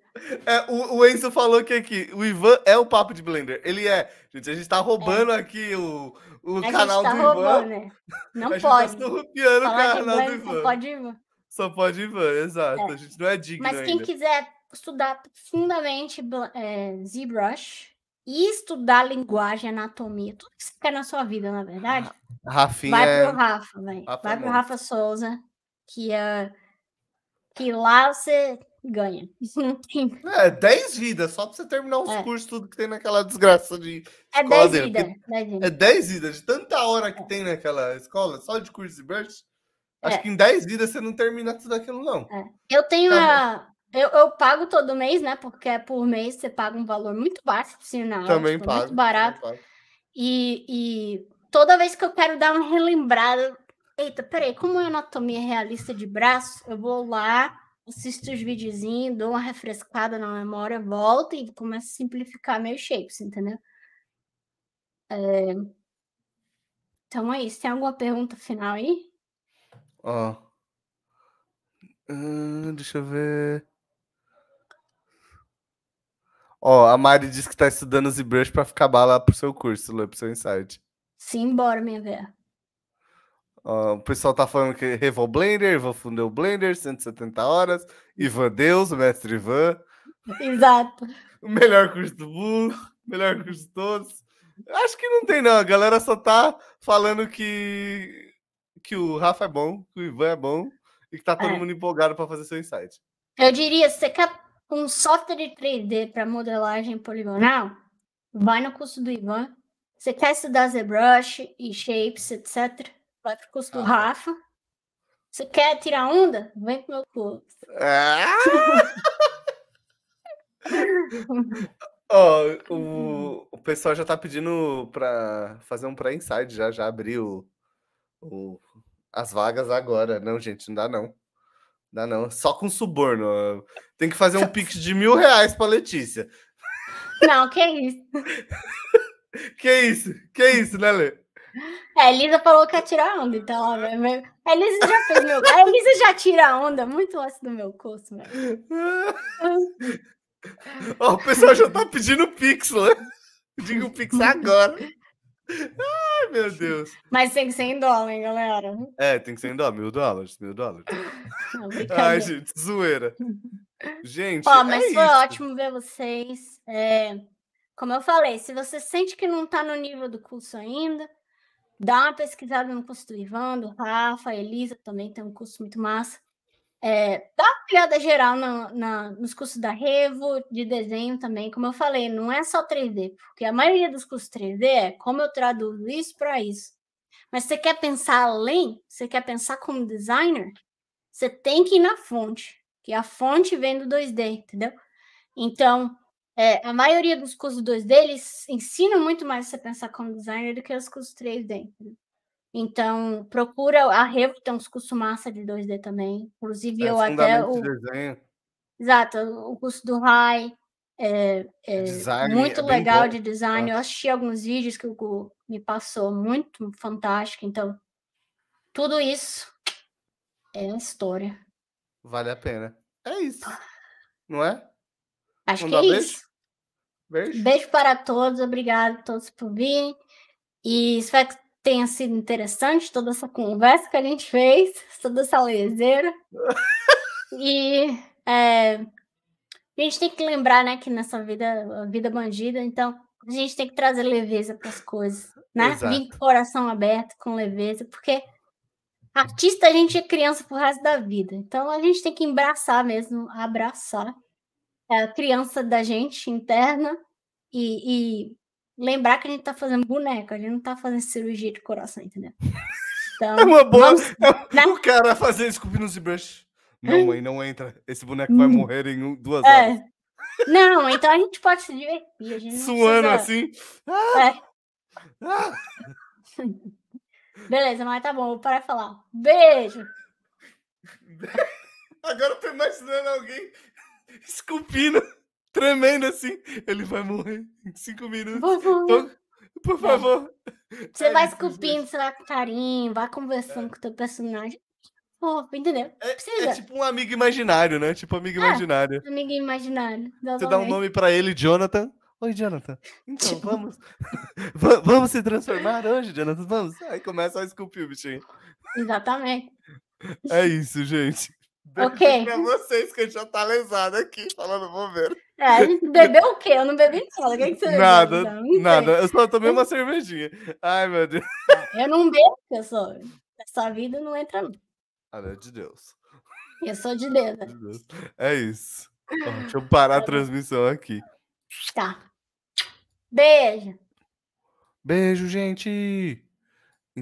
A: É, o, o, Enzo falou que aqui, o Ivan é o papo de Blender. Ele é. Gente, a gente tá roubando é. aqui o, o a canal gente tá do roubando,
B: Ivan. Né? Não a pode. Gente tá roubando o é canal do Ivan. Só pode Ivan.
A: Só pode Ivan, exato. É. A gente não é digno. Mas quem ainda. quiser
B: estudar profundamente é, ZBrush e estudar linguagem, anatomia, tudo que você quer na sua vida, na é verdade.
A: Rafinha. Vai pro Rafa, velho. Vai pro Rafa
B: Souza, que, uh, que lá você ganha. é,
A: 10 vidas, só pra você terminar os é. cursos, tudo que tem naquela desgraça de. É 10 vidas.
B: Vida.
A: É 10 vidas, de tanta hora que é. tem naquela escola, só de curso de burst. Acho é. que em 10 vidas você não termina tudo aquilo, não. É.
B: Eu tenho tá a. Eu, eu, pago todo mês, né? Porque é por mês você paga um valor muito baixo, por sinal. Também tipo, pago. Muito barato. Pago. E, e toda vez que eu quero dar uma relembrada, eita, peraí, como é anatomia realista de braço, eu vou lá, assisto os videozinhos, dou uma refrescada na memória, volto e começo a simplificar meus shapes, entendeu? É... Então é isso. Tem alguma pergunta final aí?
A: Ó. Oh. Hum, deixa eu ver. Ó, oh, a Mari disse que tá estudando ZBrush para ficar bala pro seu curso, lá pro seu insight.
B: bora, minha velha
A: o pessoal tá falando que Revol Blender, Ivan Fundeu Blender, 170 horas, Ivan Deus, o mestre Ivan. Exato. o melhor curso do mundo, melhor curso de todos. Acho que não tem, não. A galera só tá falando que, que o Rafa é bom, que o Ivan é bom e que tá todo é. mundo empolgado para fazer seu insight.
B: Eu diria, se você quer um software de 3D para modelagem poligonal, vai no curso do Ivan. Você quer estudar ZBrush e Shapes, etc. Vai pro curso ah, do Rafa. Você quer tirar onda? Vem pro meu curso.
A: Ah! oh, o, uhum. o pessoal já tá pedindo pra fazer um pré-inside, já, já abriu o, as vagas agora. Não, gente, não dá não. Dá não, só com suborno. Tem que fazer um pix de mil reais pra Letícia.
B: Não, que isso.
A: que isso, que isso, né, Lê?
B: É, a Elisa falou que ia tirar onda, então, velho. A Elisa já fez meu. A Elisa já tira onda muito antes do meu curso, velho.
A: Ó, o pessoal já tá pedindo pix, né? Diga o pix agora. Ai, meu Deus.
B: Mas tem que ser em dólar, hein, galera?
A: É, tem que ser em dólar. Mil dólares, mil dólares.
B: Não, Ai,
A: gente, zoeira. Gente, Ó, é mas é foi isso. ótimo
B: ver vocês. É, como eu falei, se você sente que não tá no nível do curso ainda, Dá uma pesquisada no curso do Ivando, Rafa, Elisa também tem um curso muito massa. É, dá uma olhada geral na, na, nos cursos da Revo, de desenho também, como eu falei, não é só 3D, porque a maioria dos cursos 3D é como eu traduzo isso para isso. Mas você quer pensar além, você quer pensar como designer, você tem que ir na fonte, que a fonte vem do 2D, entendeu? Então, é, a maioria dos cursos 2D, eles ensinam muito mais você pensar como designer do que os cursos 3D. Então, procura, a Revo tem uns cursos massa de 2D também, inclusive é, eu até... O... De desenho. Exato, o curso do Rai, é, é, é design, muito é legal bom. de design. Eu assisti alguns vídeos que o Gu me passou, muito fantástico. Então, tudo isso é uma história.
A: Vale a pena. É isso. Não é?
B: Acho Vamos que é beijo? isso. Beijo. Beijo para todos, obrigado a todos por virem. E espero que tenha sido interessante toda essa conversa que a gente fez, toda essa lezeira. e é, a gente tem que lembrar, né, que nessa vida, a vida é bandida, então a gente tem que trazer leveza para as coisas, né? Exato. Vim com coração aberto, com leveza, porque artista a gente é criança pro resto da vida. Então a gente tem que abraçar mesmo, abraçar é, criança da gente interna e, e lembrar que a gente está fazendo boneca, a gente não está fazendo cirurgia de coração, entendeu? Então, é uma
A: boa. Vamos... Então, o cara fazer esculpinos e brush. Não, mãe, não entra. Esse boneco vai hum. morrer em duas é.
B: horas. Não, então a gente pode se divertir. Suando precisa... assim. É. Ah. Beleza, mas tá bom, vou parar de falar. Beijo!
A: Agora eu tô imaginando alguém esculpindo, tremendo assim. Ele vai
B: morrer em cinco minutos. Por é. favor. Você é vai esculpindo, esculpindo vai com carinho, vai conversando é. com o teu personagem. Pô, entendeu? É, é, tipo um amigo
A: imaginário, né? Tipo amigo é, imaginário.
B: Amigo imaginário. Você dá um nome
A: pra ele, Jonathan. Oi, Jonathan. Então, tipo... vamos. vamos se transformar hoje, Jonathan? Vamos. Aí começa a esculpir o bichinho.
B: Exatamente.
A: É isso, gente. Ok. Pra
B: vocês que a gente já tá lesada aqui, falando, vou ver. É, a gente bebeu o quê? Eu não bebi nada. O que, é que você nada, bebeu? Nada, nada. Eu só tomei uma
A: cervejinha. Ai, meu Deus.
B: É, eu não bebo, pessoal. Essa vida não entra, não.
A: Ah, Olha, é de Deus.
B: Eu sou de Deus. De
A: né? É isso. Ó, deixa eu parar a tá transmissão aqui.
B: Tá. Beijo.
A: Beijo, gente.